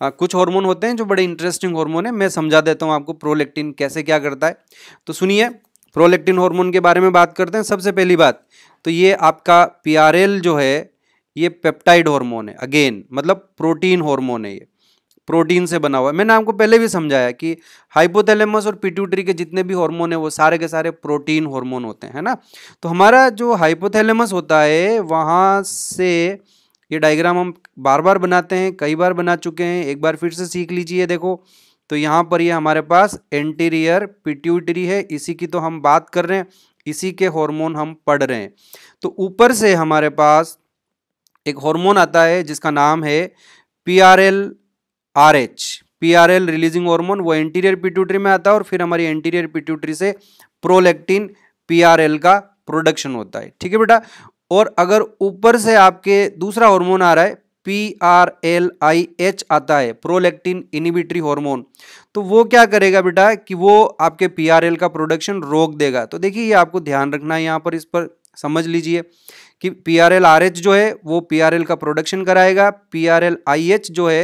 आ, कुछ हार्मोन होते हैं जो बड़े इंटरेस्टिंग हार्मोन है मैं समझा देता हूँ आपको प्रोलेक्टिन कैसे क्या करता है तो सुनिए प्रोलेक्टिन हार्मोन के बारे में बात करते हैं सबसे पहली बात तो ये आपका पी जो है ये पेप्टाइड हॉर्मोन है अगेन मतलब प्रोटीन हॉर्मोन है ये प्रोटीन से बना हुआ है मैंने आपको पहले भी समझाया कि हाइपोथैलेमस और पिट्यूटरी के जितने भी हार्मोन है वो सारे के सारे प्रोटीन हार्मोन होते हैं है ना तो हमारा जो हाइपोथैलेमस होता है वहाँ से ये डायग्राम हम बार बार बनाते हैं कई बार बना चुके हैं एक बार फिर से सीख लीजिए देखो तो यहाँ पर ये हमारे पास एंटीरियर पिट्यूटरी है इसी की तो हम बात कर रहे हैं इसी के हार्मोन हम पढ़ रहे हैं तो ऊपर से हमारे पास एक हार्मोन आता है जिसका नाम है P R L R H P R L releasing hormone वो एंटीरियर पिट्यूटरी में आता है और फिर हमारी एंटीरियर पिट्यूटरी से प्रोलेक्टिन पी आर एल का प्रोडक्शन होता है ठीक है बेटा और अगर ऊपर से आपके दूसरा हार्मोन आ रहा है P R L I H आता है प्रोलेक्टिन इनिबिटरी हार्मोन तो वो क्या करेगा बेटा कि वो आपके पी आर एल का प्रोडक्शन रोक देगा तो देखिए ये आपको ध्यान रखना है यहाँ पर इस पर समझ लीजिए कि P R L R H जो है वो पी आर एल का प्रोडक्शन कराएगा P R L I H जो है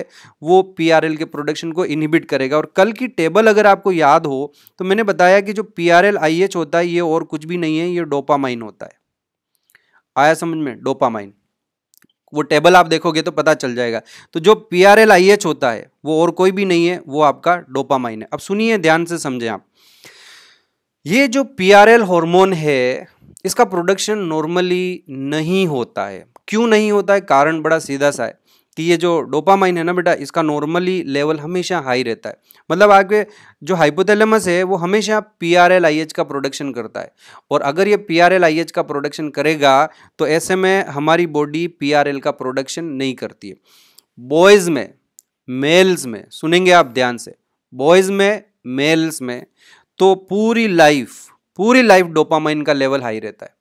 वो पी आर एल के प्रोडक्शन को इनहिबिट करेगा और कल की टेबल अगर आपको याद हो तो मैंने बताया कि जो P R L I H होता है ये और कुछ भी नहीं है ये डोपामाइन होता है आया समझ में डोपामाइन वो टेबल आप देखोगे तो पता चल जाएगा तो जो P R L I H होता है वो और कोई भी नहीं है वो आपका डोपामाइन है अब सुनिए ध्यान से समझें आप ये जो पी आर एल हॉर्मोन है इसका प्रोडक्शन नॉर्मली नहीं होता है क्यों नहीं होता है कारण बड़ा सीधा सा है कि ये जो डोपामाइन है ना बेटा इसका नॉर्मली लेवल हमेशा हाई रहता है मतलब आगे जो हाइपोथैलेमस है वो हमेशा P R L I H का प्रोडक्शन करता है और अगर ये P R L I H का प्रोडक्शन करेगा तो ऐसे में हमारी बॉडी पी आर एल का प्रोडक्शन नहीं करती है बॉयज़ में मेल्स में सुनेंगे आप ध्यान से बॉयज़ में मेल्स में तो पूरी लाइफ पूरी लाइफ डोपामाइन का लेवल हाई रहता है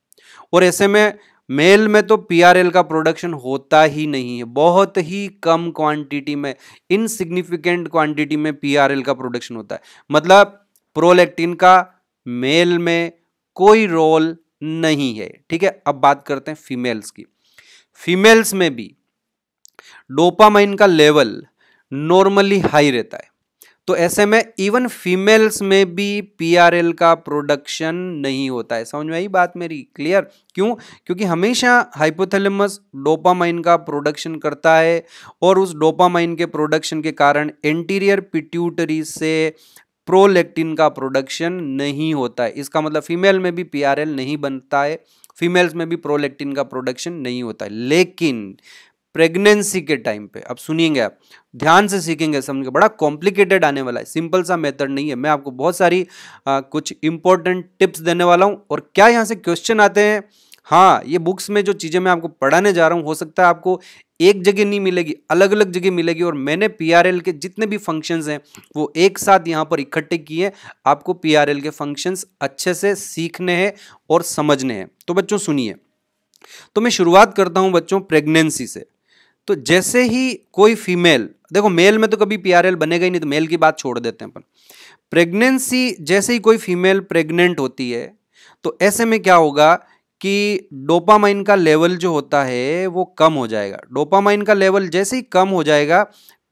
और ऐसे में मेल में तो पीआरएल का प्रोडक्शन होता ही नहीं है बहुत ही कम क्वांटिटी में इनसिग्निफिकेंट क्वांटिटी में पीआरएल का प्रोडक्शन होता है मतलब प्रोलेक्टिन का मेल में कोई रोल नहीं है ठीक है अब बात करते हैं फीमेल्स की फीमेल्स में भी डोपामाइन का लेवल नॉर्मली हाई रहता है तो ऐसे में इवन फीमेल्स में भी पीआरएल का प्रोडक्शन नहीं होता है समझ में आई बात मेरी क्लियर क्यों क्योंकि हमेशा हाइपोथैलेमस डोपामाइन का प्रोडक्शन करता है और उस डोपामाइन के प्रोडक्शन के कारण एंटीरियर पिट्यूटरी से प्रोलेक्टिन का प्रोडक्शन नहीं होता है इसका मतलब फीमेल में भी पीआरएल नहीं बनता है फीमेल्स में भी प्रोलेक्टिन का प्रोडक्शन नहीं होता है लेकिन प्रेगनेंसी के टाइम पे अब सुनिएंगे आप ध्यान से सीखेंगे समझेंगे बड़ा कॉम्प्लिकेटेड आने वाला है सिंपल सा मेथड नहीं है मैं आपको बहुत सारी आ, कुछ इंपॉर्टेंट टिप्स देने वाला हूँ और क्या यहाँ से क्वेश्चन आते हैं हाँ ये बुक्स में जो चीज़ें मैं आपको पढ़ाने जा रहा हूँ हो सकता है आपको एक जगह नहीं मिलेगी अलग अलग जगह मिलेगी और मैंने पीआरएल के जितने भी फंक्शंस हैं वो एक साथ यहाँ पर इकट्ठे किए आपको पीआरएल के फंक्शंस अच्छे से सीखने हैं और समझने हैं तो बच्चों सुनिए तो मैं शुरुआत करता हूँ बच्चों प्रेगनेंसी से तो जैसे ही कोई फीमेल देखो मेल में तो कभी पीआरएल बनेगा ही नहीं तो मेल की बात छोड़ देते हैं अपन प्रेगनेंसी जैसे ही कोई फीमेल प्रेग्नेंट होती है तो ऐसे में क्या होगा कि डोपामाइन का लेवल जो होता है वो कम हो जाएगा डोपामाइन का लेवल जैसे ही कम हो जाएगा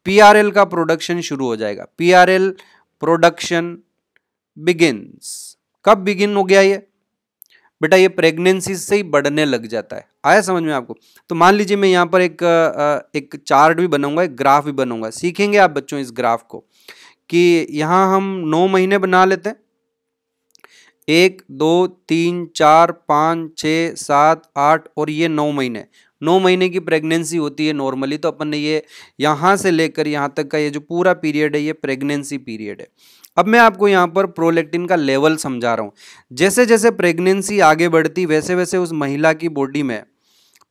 पीआरएल का प्रोडक्शन शुरू हो जाएगा पीआरएल प्रोडक्शन बिगिन कब बिगिन हो गया ये बेटा ये प्रेगनेंसी से ही बढ़ने लग जाता है आया समझ में आपको तो मान लीजिए मैं यहाँ पर एक एक चार्ट भी बनाऊंगा एक ग्राफ भी बनाऊंगा सीखेंगे आप बच्चों इस ग्राफ को कि यहाँ हम नौ महीने बना लेते हैं एक दो तीन चार पाँच छः सात आठ और ये नौ महीने नौ महीने की प्रेगनेंसी होती है नॉर्मली तो अपन ने ये यहाँ से लेकर यहाँ तक का ये जो पूरा पीरियड है ये प्रेगनेंसी पीरियड है अब मैं आपको यहाँ पर प्रोलेक्टिन का लेवल समझा रहा हूँ जैसे जैसे प्रेगनेंसी आगे बढ़ती वैसे वैसे उस महिला की बॉडी में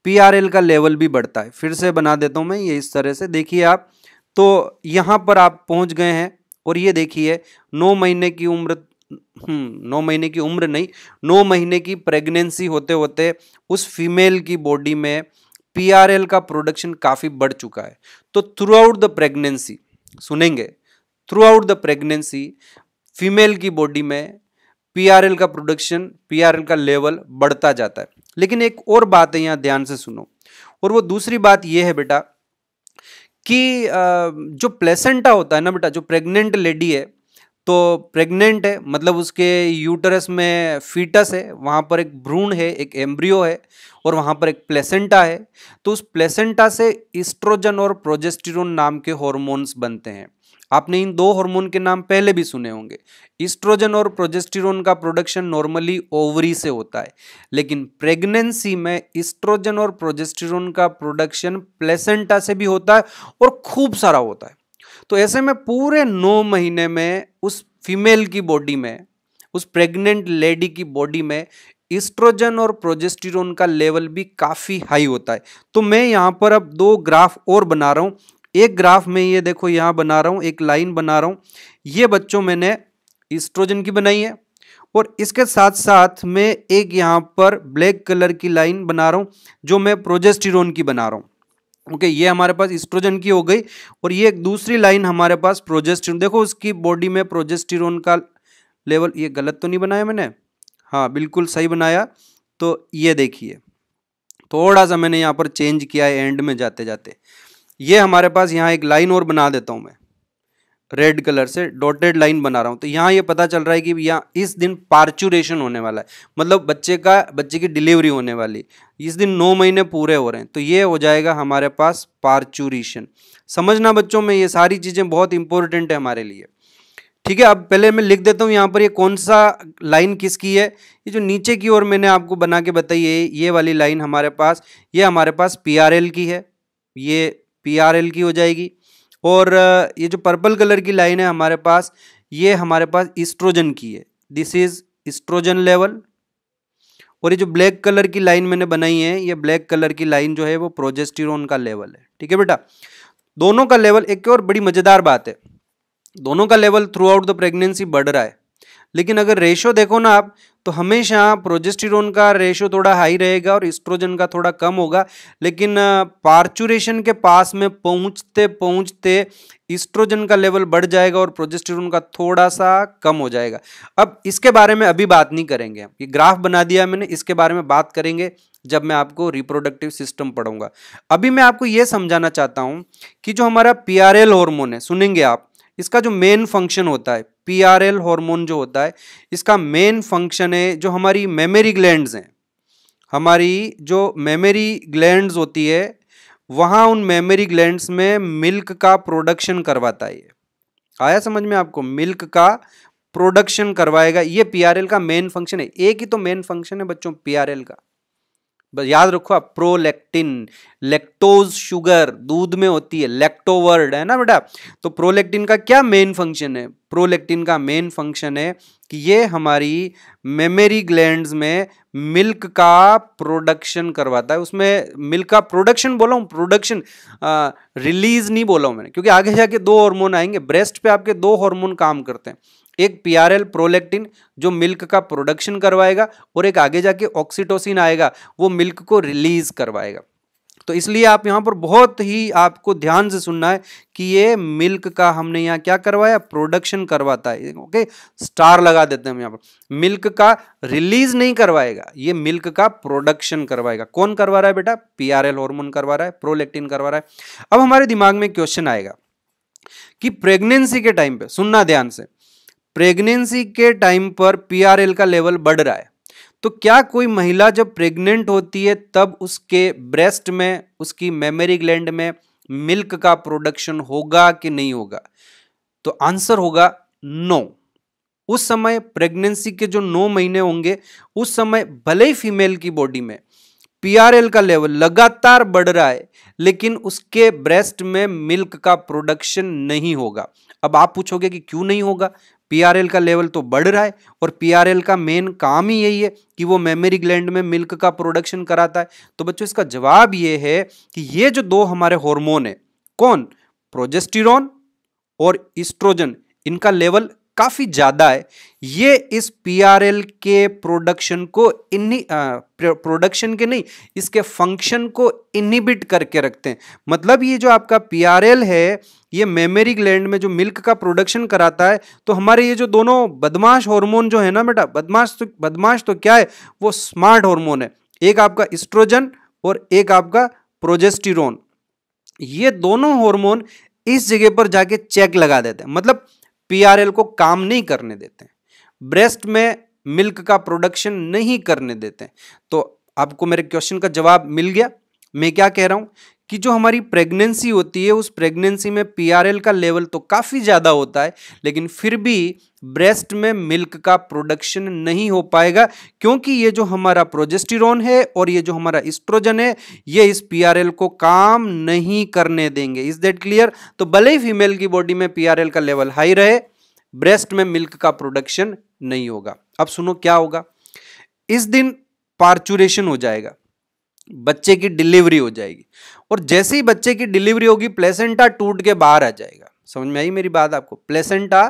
पी का लेवल भी बढ़ता है फिर से बना देता हूँ मैं ये इस तरह से देखिए आप तो यहाँ पर आप पहुँच गए हैं और ये देखिए नौ महीने की उम्र हम्म, नौ महीने की उम्र नहीं नौ महीने की प्रेगनेंसी होते होते उस फीमेल की बॉडी में पीआरएल का प्रोडक्शन काफ़ी बढ़ चुका है तो थ्रू आउट द प्रेगनेंसी सुनेंगे throughout the pregnancy female की बॉडी में पीआरएल का प्रोडक्शन पीआरएल का लेवल बढ़ता जाता है लेकिन एक और बात है यहाँ ध्यान से सुनो और वो दूसरी बात ये है बेटा कि जो प्लेसेंटा होता है ना बेटा जो प्रेग्नेंट लेडी है तो प्रेग्नेंट है मतलब उसके यूटरस में फीटस है वहाँ पर एक भ्रूण है एक एम्ब्रियो है और वहाँ पर एक प्लेसेंटा है तो उस प्लेसेंटा से इस्ट्रोजन और प्रोजेस्टिरोन नाम के हॉर्मोन्स बनते हैं आपने इन दो हार्मोन के नाम पहले भी सुने होंगे इस्ट्रोजन और प्रोजेस्टिरोन का प्रोडक्शन नॉर्मली ओवरी से होता है लेकिन प्रेगनेंसी में इस्ट्रोजन और प्रोजेस्टिरोन का प्रोडक्शन प्लेसेंटा से भी होता है और खूब सारा होता है तो ऐसे में पूरे नौ महीने में उस फीमेल की बॉडी में उस प्रेग्नेंट लेडी की बॉडी में इस्ट्रोजन और प्रोजेस्टिरोन का लेवल भी काफ़ी हाई होता है तो मैं यहाँ पर अब दो ग्राफ और बना रहा हूँ एक ग्राफ में ये देखो यहाँ बना रहा हूँ एक लाइन बना रहा हूँ ये बच्चों मैंने इस्ट्रोजन की बनाई है और इसके साथ साथ मैं एक यहाँ पर ब्लैक कलर की लाइन बना रहा हूँ जो मैं प्रोजेस्टिरोन की बना रहा हूँ ओके okay, ये हमारे पास स्ट्रोजन की हो गई और ये एक दूसरी लाइन हमारे पास प्रोजेस्टिरोन देखो उसकी बॉडी में प्रोजेस्टिरोन का लेवल ये गलत तो नहीं बनाया मैंने हाँ बिल्कुल सही बनाया तो ये देखिए थोड़ा सा मैंने यहाँ पर चेंज किया है एंड में जाते जाते ये हमारे पास यहाँ एक लाइन और बना देता हूँ मैं रेड कलर से डॉटेड लाइन बना रहा हूँ तो यहाँ ये पता चल रहा है कि यहाँ इस दिन पार्चुरेशन होने वाला है मतलब बच्चे का बच्चे की डिलीवरी होने वाली इस दिन नौ महीने पूरे हो रहे हैं तो ये हो जाएगा हमारे पास पार्चुरेशन समझना बच्चों में ये सारी चीज़ें बहुत इंपॉर्टेंट है हमारे लिए ठीक है अब पहले मैं लिख देता हूँ यहाँ पर ये कौन सा लाइन किसकी है ये जो नीचे की ओर मैंने आपको बना के बताई है ये वाली लाइन हमारे पास ये हमारे पास पी की है ये पीआरएल की हो जाएगी और ये जो पर्पल कलर की लाइन है हमारे पास ये हमारे पास इस्ट्रोजन की है दिस इज इस्ट्रोजन लेवल और ये जो ब्लैक कलर की लाइन मैंने बनाई है ये ब्लैक कलर की लाइन जो है वो प्रोजेस्टिरोन का लेवल है ठीक है बेटा दोनों का लेवल एक और बड़ी मज़ेदार बात है दोनों का level throughout the pregnancy बढ़ रहा है लेकिन अगर रेशो देखो ना आप तो हमेशा प्रोजेस्टिरोन का रेशो थोड़ा हाई रहेगा और इस्ट्रोजन का थोड़ा कम होगा लेकिन पार्चुरेशन के पास में पहुंचते पहुंचते इस्ट्रोजन का लेवल बढ़ जाएगा और प्रोजेस्टिरोन का थोड़ा सा कम हो जाएगा अब इसके बारे में अभी बात नहीं करेंगे ये ग्राफ बना दिया मैंने इसके बारे में बात करेंगे जब मैं आपको रिप्रोडक्टिव सिस्टम पढ़ूंगा अभी मैं आपको ये समझाना चाहता हूँ कि जो हमारा पी हार्मोन है सुनेंगे आप इसका जो मेन फंक्शन होता है पीआरएल हार्मोन जो होता है इसका मेन फंक्शन है जो हमारी मेमोरी ग्लैंड्स हैं हमारी जो मेमोरी ग्लैंड्स होती है वहाँ उन मेमोरी ग्लैंड्स में मिल्क का प्रोडक्शन करवाता है आया समझ में आपको मिल्क का प्रोडक्शन करवाएगा ये पीआरएल का मेन फंक्शन है एक ही तो मेन फंक्शन है बच्चों पीआरएल का बस याद रखो आप प्रोलेक्टिन लेक्टोज शुगर दूध में होती है लेक्टोवर्ड है ना बेटा तो प्रोलेक्टिन का क्या मेन फंक्शन है प्रोलेक्टिन का मेन फंक्शन है कि ये हमारी मेमोरी ग्लैंड्स में मिल्क का प्रोडक्शन करवाता है उसमें मिल्क का प्रोडक्शन बोला हूँ प्रोडक्शन रिलीज नहीं बोला हूँ मैंने क्योंकि आगे जाके दो हार्मोन आएंगे ब्रेस्ट पे आपके दो हार्मोन काम करते हैं एक पी आर एल प्रोलेक्टिन जो मिल्क का प्रोडक्शन करवाएगा और एक आगे जाके ऑक्सीटोसिन आएगा वो मिल्क को रिलीज करवाएगा तो इसलिए आप यहाँ पर बहुत ही आपको ध्यान से सुनना है कि ये मिल्क का हमने यहाँ क्या करवाया प्रोडक्शन करवाता है ओके स्टार लगा देते हैं हम यहाँ पर मिल्क का रिलीज नहीं करवाएगा ये मिल्क का प्रोडक्शन करवाएगा कौन करवा रहा है बेटा पीआरएल हार्मोन करवा रहा है प्रोलेक्टिन करवा रहा है अब हमारे दिमाग में क्वेश्चन आएगा कि प्रेग्नेंसी के टाइम पर सुनना ध्यान से प्रेगनेंसी के टाइम पर पीआरएल का लेवल बढ़ रहा है तो क्या कोई महिला जब प्रेग्नेंट होती है तब उसके ब्रेस्ट में उसकी मेमोरी ग्लैंड में मिल्क का प्रोडक्शन होगा कि नहीं होगा तो आंसर होगा नो उस समय प्रेगनेंसी के जो नौ महीने होंगे उस समय भले ही फीमेल की बॉडी में पीआरएल का लेवल लगातार बढ़ रहा है लेकिन उसके ब्रेस्ट में मिल्क का प्रोडक्शन नहीं होगा अब आप पूछोगे कि क्यों नहीं होगा पीआरएल का लेवल तो बढ़ रहा है और पीआरएल का मेन काम ही यही है कि वो मेमोरी ग्लैंड में मिल्क का प्रोडक्शन कराता है तो बच्चों इसका जवाब ये है कि ये जो दो हमारे हॉर्मोन है कौन प्रोजेस्टिरोन और इस्ट्रोजन इनका लेवल काफ़ी ज़्यादा है ये इस पीआरएल के प्रोडक्शन को इन्हीं प्रोडक्शन के नहीं इसके फंक्शन को इनिबिट करके रखते हैं मतलब ये जो आपका पीआरएल है ये मेमोरी ग्लैंड में जो मिल्क का प्रोडक्शन कराता है तो हमारे ये जो दोनों बदमाश हार्मोन जो है ना बेटा बदमाश तो बदमाश तो क्या है वो स्मार्ट हार्मोन है एक आपका इस्ट्रोजन और एक आपका प्रोजेस्टिरोन ये दोनों हार्मोन इस जगह पर जाके चेक लगा देते हैं मतलब पीआरएल को काम नहीं करने देते ब्रेस्ट में मिल्क का प्रोडक्शन नहीं करने देते तो आपको मेरे क्वेश्चन का जवाब मिल गया मैं क्या कह रहा हूँ कि जो हमारी प्रेगनेंसी होती है उस प्रेगनेंसी में पीआरएल का लेवल तो काफ़ी ज़्यादा होता है लेकिन फिर भी ब्रेस्ट में मिल्क का प्रोडक्शन नहीं हो पाएगा क्योंकि ये जो हमारा प्रोजेस्टिरोन है और ये जो हमारा इस्ट्रोजन है ये इस पीआरएल को काम नहीं करने देंगे इज दैट क्लियर तो भले ही फीमेल की बॉडी में पीआरएल का लेवल हाई रहे ब्रेस्ट में मिल्क का प्रोडक्शन नहीं होगा अब सुनो क्या होगा इस दिन पार्चुरेशन हो जाएगा बच्चे की डिलीवरी हो जाएगी और जैसे ही बच्चे की डिलीवरी होगी प्लेसेंटा टूट के बाहर आ जाएगा समझ में आई मेरी बात आपको प्लेसेंटा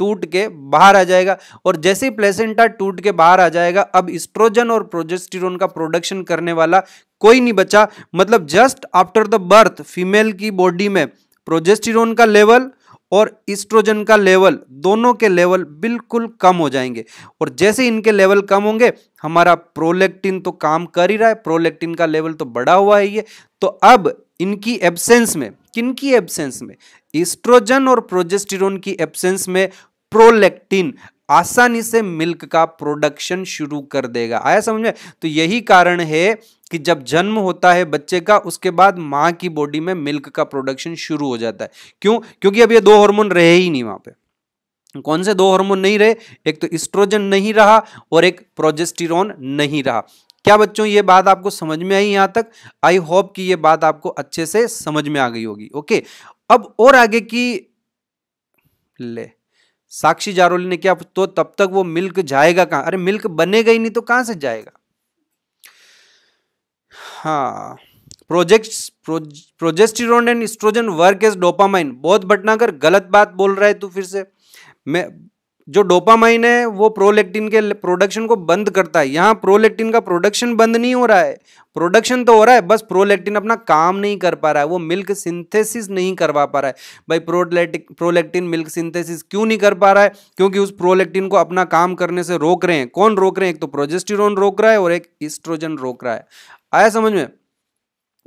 टूट के बाहर आ जाएगा और जैसे ही प्लेसेंटा टूट के बाहर आ जाएगा अब स्ट्रोजन और प्रोजेस्टिरोन का प्रोडक्शन करने वाला कोई नहीं बचा मतलब just after the birth female की बॉडी में प्रोजेस्टिरोन का लेवल और इस्ट्रोजन का लेवल दोनों के लेवल बिल्कुल कम हो जाएंगे और जैसे इनके लेवल कम होंगे हमारा प्रोलेक्टिन तो काम कर ही रहा है प्रोलेक्टिन का लेवल तो बढ़ा हुआ है ये तो अब इनकी एब्सेंस में किनकी एब्सेंस में इस्ट्रोजन और प्रोजेस्टिरोन की एब्सेंस में प्रोलेक्टिन आसानी से मिल्क का प्रोडक्शन शुरू कर देगा आया समझ में तो यही कारण है कि जब जन्म होता है बच्चे का उसके बाद माँ की बॉडी में मिल्क का प्रोडक्शन शुरू हो जाता है क्यों क्योंकि अब ये दो हार्मोन रहे ही नहीं वहां पे कौन से दो हार्मोन नहीं रहे एक तो इस्ट्रोजन नहीं रहा और एक प्रोजेस्टिरोन नहीं रहा क्या बच्चों ये बात आपको समझ में आई यहां तक आई होप कि ये बात आपको अच्छे से समझ में आ गई होगी ओके अब और आगे की ले साक्षी जारोली ने किया तो तब तक वो मिल्क जाएगा कहां अरे मिल्क बनेगा ही नहीं तो कहां से जाएगा हाँ प्रोजेक्ट प्रोज, progesterone and estrogen work as dopamine बहुत भटनागर गलत बात बोल रहा है तू फिर से मैं जो डोपामाइन है वो प्रोलेक्टिन के प्रोडक्शन को बंद करता है यहाँ प्रोलेक्टिन का प्रोडक्शन बंद नहीं हो रहा है प्रोडक्शन तो हो रहा है बस प्रोलेक्टिन अपना काम नहीं कर पा रहा है वो मिल्क सिंथेसिस नहीं करवा पा रहा है भाई प्रोलेक्टिक प्रोलेक्टिन मिल्क सिंथेसिस क्यों नहीं कर पा रहा है क्योंकि उस प्रोलेक्टिन को अपना काम करने से रोक रहे हैं कौन रोक रहे हैं एक तो प्रोजेस्टिरोन रोक रहा है और एक ईस्ट्रोजन रोक रहा है आया समझ में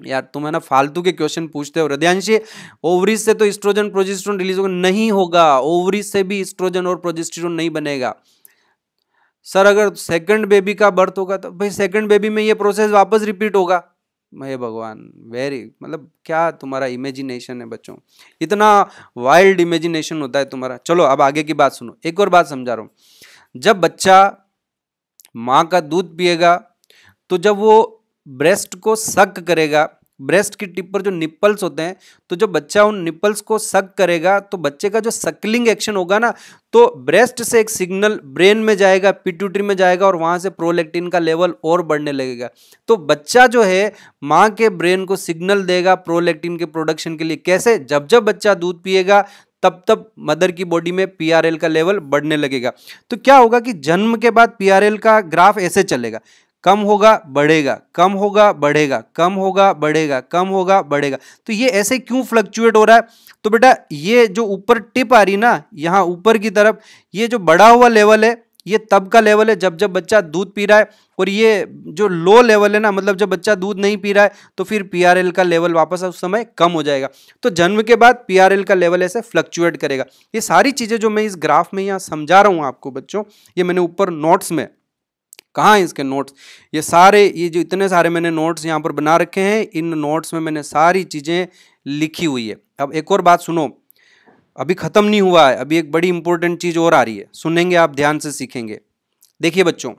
यार तुम है ना फालतू के क्वेश्चन पूछते हो हृदयांशी ओवरीज से तो स्ट्रोजन प्रोजेस्ट्रोन रिलीज होगा नहीं होगा ओवरीज से भी स्ट्रोजन और प्रोजेस्ट्रोन नहीं बनेगा सर अगर सेकंड बेबी का बर्थ होगा तो भाई सेकंड बेबी में ये प्रोसेस वापस रिपीट होगा मे भगवान वेरी मतलब क्या तुम्हारा इमेजिनेशन है बच्चों इतना वाइल्ड इमेजिनेशन होता है तुम्हारा चलो अब आगे की बात सुनो एक और बात समझा रहा हूँ जब बच्चा माँ का दूध पिएगा तो जब वो ब्रेस्ट को सक करेगा ब्रेस्ट की टिप पर जो निप्पल्स होते हैं तो जो बच्चा उन निप्पल्स को सक करेगा तो बच्चे का जो सकलिंग एक्शन होगा ना तो ब्रेस्ट से एक सिग्नल ब्रेन में जाएगा पिट्यूटरी में जाएगा और वहाँ से प्रोलेक्टिन का लेवल और बढ़ने लगेगा तो बच्चा जो है माँ के ब्रेन को सिग्नल देगा प्रोलेक्टिन के प्रोडक्शन के लिए कैसे जब जब बच्चा दूध पिएगा तब तब मदर की बॉडी में पीआरएल का लेवल बढ़ने लगेगा तो क्या होगा कि जन्म के बाद पीआरएल का ग्राफ ऐसे चलेगा कम होगा बढ़ेगा कम होगा बढ़ेगा कम होगा बढ़ेगा कम होगा बढ़ेगा तो ये ऐसे क्यों फ्लक्चुएट हो रहा है तो बेटा ये जो ऊपर टिप आ रही ना यहाँ ऊपर की तरफ ये जो बढ़ा हुआ लेवल है ये तब का लेवल है जब जब बच्चा दूध पी रहा है और ये जो लो लेवल है ना मतलब जब बच्चा दूध नहीं पी रहा है तो फिर पीआरएल का लेवल वापस उस समय कम हो जाएगा तो जन्म के बाद पीआरएल का लेवल ऐसे फ्लक्चुएट करेगा ये सारी चीज़ें जो मैं इस ग्राफ में यहाँ समझा रहा हूँ आपको बच्चों ये मैंने ऊपर नोट्स में कहाँ हैं इसके नोट्स ये सारे ये जो इतने सारे मैंने नोट्स यहाँ पर बना रखे हैं इन नोट्स में मैंने सारी चीज़ें लिखी हुई है अब एक और बात सुनो अभी ख़त्म नहीं हुआ है अभी एक बड़ी इंपॉर्टेंट चीज़ और आ रही है सुनेंगे आप ध्यान से सीखेंगे देखिए बच्चों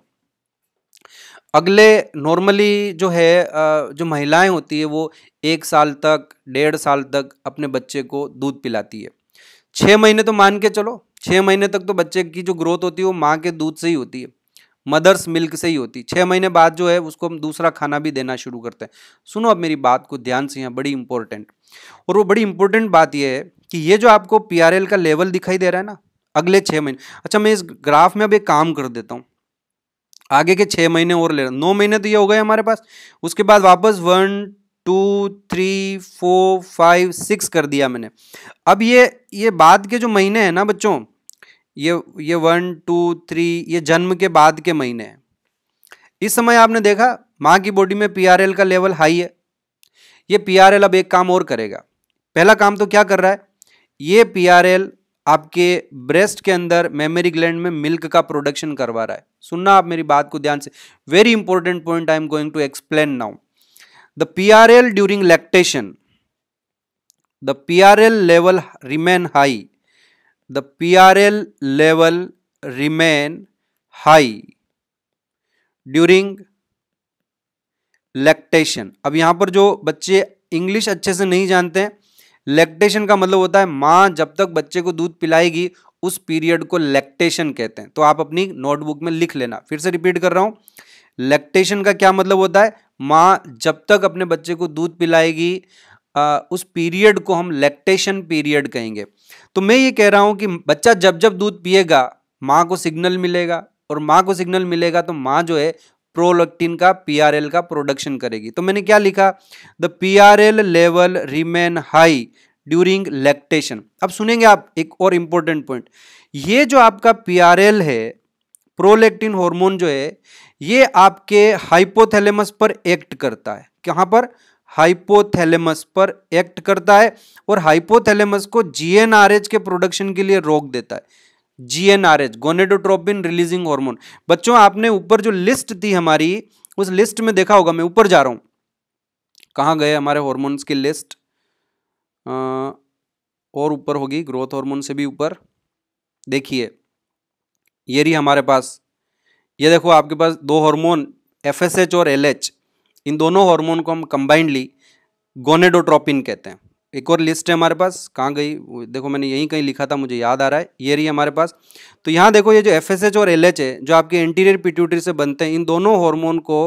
अगले नॉर्मली जो है जो महिलाएं होती है वो एक साल तक डेढ़ साल तक अपने बच्चे को दूध पिलाती है छः महीने तो मान के चलो छः महीने तक तो बच्चे की जो ग्रोथ होती है वो माँ के दूध से ही होती है मदर्स मिल्क से ही होती छः महीने बाद जो है उसको हम दूसरा खाना भी देना शुरू करते हैं सुनो अब मेरी बात को ध्यान से यहाँ बड़ी इंपॉर्टेंट और वो बड़ी इंपॉर्टेंट बात यह है कि ये जो आपको पी का लेवल दिखाई दे रहा है ना अगले छः महीने अच्छा मैं इस ग्राफ में अब एक काम कर देता हूँ आगे के छः महीने और ले रहा नौ महीने तो ये हो गए हमारे पास उसके बाद वापस one two three four five six कर दिया मैंने अब ये ये बाद के जो महीने हैं ना बच्चों ये ये वन टू थ्री ये जन्म के बाद के महीने हैं इस समय आपने देखा माँ की बॉडी में पी का लेवल हाई है ये पी अब एक काम और करेगा पहला काम तो क्या कर रहा है ये पी आपके ब्रेस्ट के अंदर मेमोरी ग्लैंड में मिल्क का प्रोडक्शन करवा रहा है सुनना आप मेरी बात को ध्यान से very important point I am going to explain now the P during lactation the P level remain high the PRL level remain high during lactation अब यहाँ पर जो बच्चे इंग्लिश अच्छे से नहीं जानते हैं लैक्टेशन का मतलब होता है माँ जब तक बच्चे को दूध पिलाएगी उस पीरियड को लैक्टेशन कहते हैं तो आप अपनी नोटबुक में लिख लेना फिर से रिपीट कर रहा हूँ लैक्टेशन का क्या मतलब होता है माँ जब तक अपने बच्चे को दूध पिलाएगी आ, उस पीरियड को हम लैक्टेशन पीरियड कहेंगे तो मैं ये कह रहा हूँ कि बच्चा जब जब दूध पिएगा माँ को सिग्नल मिलेगा और माँ को सिग्नल मिलेगा तो माँ जो है प्रोलेक्टिन का पीआरएल का प्रोडक्शन करेगी तो मैंने क्या लिखा the PRL level remain high during lactation अब सुनेंगे आप एक और इम्पोर्टेंट पॉइंट ये जो आपका पीआरएल है प्रोलेक्टिन हार्मोन जो है ये आपके हाइपोथैलेमस पर एक्ट करता है कहाँ पर हाइपोथैलेमस पर एक्ट करता है और हाइपोथैलेमस को जीएनआरएच के प्रोडक्शन के लिए रोक देता है जीएनआरएच गोनेडोट्रोपिन रिलीजिंग हार्मोन बच्चों आपने ऊपर जो लिस्ट थी हमारी उस लिस्ट में देखा होगा मैं ऊपर जा रहा हूँ कहाँ गए हमारे हॉर्मोन्स की लिस्ट आ, और ऊपर होगी ग्रोथ हॉर्मोन से भी ऊपर देखिए ये रही हमारे पास ये देखो आपके पास दो हार्मोन एफ और एल इन दोनों हार्मोन को हम कंबाइंडली गोनेडोट्रोपिन कहते हैं एक और लिस्ट है हमारे पास कहाँ गई देखो मैंने यहीं कहीं लिखा था मुझे याद आ रहा है ये रही हमारे पास तो यहाँ देखो ये जो एफ और एल है जो आपके इंटीरियर पिट्यूटरी से बनते हैं इन दोनों हार्मोन को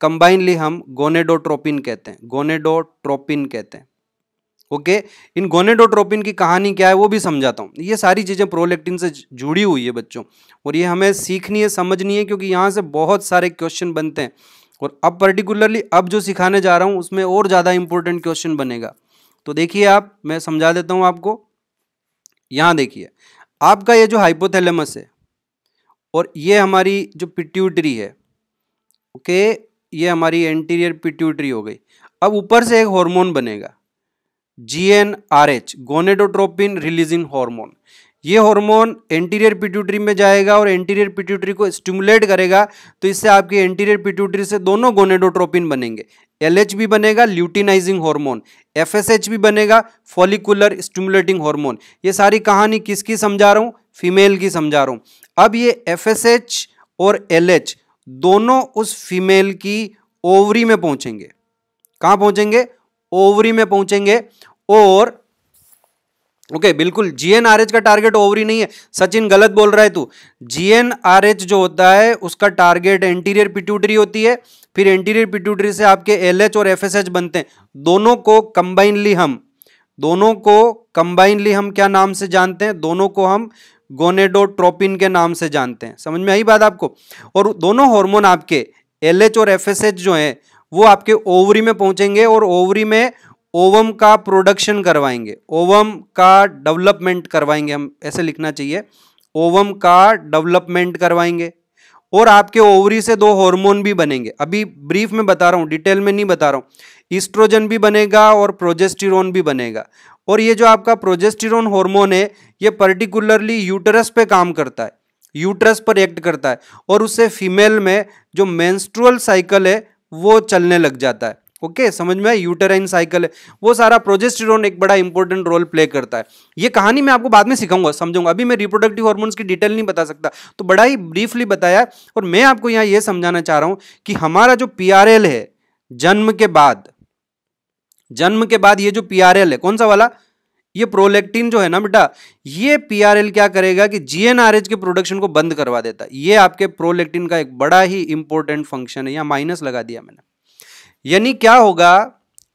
कंबाइनली हम गोनेडोट्रोपिन कहते हैं गोनेडोट्रोपिन कहते हैं ओके okay? इन गोनेडोट्रोपिन की कहानी क्या है वो भी समझाता हूँ ये सारी चीज़ें प्रोलेक्टिन से जुड़ी हुई है बच्चों और ये हमें सीखनी है समझनी है क्योंकि यहाँ से बहुत सारे क्वेश्चन बनते हैं और अब पर्टिकुलरली अब जो सिखाने जा रहा हूँ उसमें और ज़्यादा इंपॉर्टेंट क्वेश्चन बनेगा तो देखिए आप मैं समझा देता हूँ आपको यहाँ देखिए आपका ये जो हाइपोथैलेमस है और ये हमारी जो पिट्यूटरी है ओके ये हमारी एंटीरियर पिट्यूटरी हो गई अब ऊपर से एक हार्मोन बनेगा G N R H gonadotropin releasing hormone ये हार्मोन एंटीरियर पिट्यूटरी में जाएगा और एंटीरियर पिट्यूटरी को स्टिमुलेट करेगा तो इससे आपकी एंटीरियर पिट्यूटरी से दोनों गोनेडोट्रोपिन बनेंगे एलएच भी बनेगा ल्यूटिनाइजिंग हार्मोन एफएसएच भी बनेगा फॉलिकुलर स्टिमुलेटिंग हार्मोन ये सारी कहानी किसकी समझा रहा हूँ फीमेल की समझा रहा हूँ अब ये एफ और एल दोनों उस फीमेल की ओवरी में पहुँचेंगे कहाँ पहुँचेंगे ओवरी में पहुँचेंगे और ओके okay, बिल्कुल जीएनआरएच का टारगेट ओवरी नहीं है सचिन गलत बोल रहा है तू जीएनआरएच जो होता है उसका टारगेट एंटीरियर पिट्यूटरी होती है फिर एंटीरियर पिट्यूटरी से आपके एलएच और एफएसएच बनते हैं दोनों को कंबाइनली हम दोनों को कंबाइनली हम क्या नाम से जानते हैं दोनों को हम गोनेडोट्रोपिन के नाम से जानते हैं समझ में आई बात आपको और दोनों हॉर्मोन आपके एल और एफ जो है वो आपके ओवरी में पहुंचेंगे और ओवरी में ओवम का प्रोडक्शन करवाएंगे ओवम का डेवलपमेंट करवाएंगे हम ऐसे लिखना चाहिए ओवम का डेवलपमेंट करवाएंगे और आपके ओवरी से दो हार्मोन भी बनेंगे अभी ब्रीफ में बता रहा हूँ डिटेल में नहीं बता रहा हूँ ईस्ट्रोजन भी बनेगा और प्रोजेस्टिरोन भी बनेगा और ये जो आपका प्रोजेस्टिरोन हार्मोन है ये पर्टिकुलरली यूटरस पे काम करता है यूटरस पर एक्ट करता है और उससे फीमेल में जो मैंस्ट्रुअल साइकिल है वो चलने लग जाता है ओके okay, समझ में आया यूटेराइन साइकिल है वो सारा प्रोजेस्टेरोन एक बड़ा इंपॉर्टेंट रोल प्ले करता है ये कहानी मैं आपको बाद में सिखाऊंगा समझूंगा अभी मैं रिप्रोडक्टिव हार्मोन्स की डिटेल नहीं बता सकता तो बड़ा ही ब्रीफली बताया और मैं आपको यहां ये समझाना चाह रहा हूं कि हमारा जो पी है जन्म के बाद जन्म के बाद ये जो पी है कौन सा वाला ये प्रोलेक्टिन जो है ना बेटा ये पीआरएल क्या करेगा कि जीएनआरएच के प्रोडक्शन को बंद करवा देता है ये आपके प्रोलेक्टिन का एक बड़ा ही इंपॉर्टेंट फंक्शन है यहाँ माइनस लगा दिया मैंने यानी क्या होगा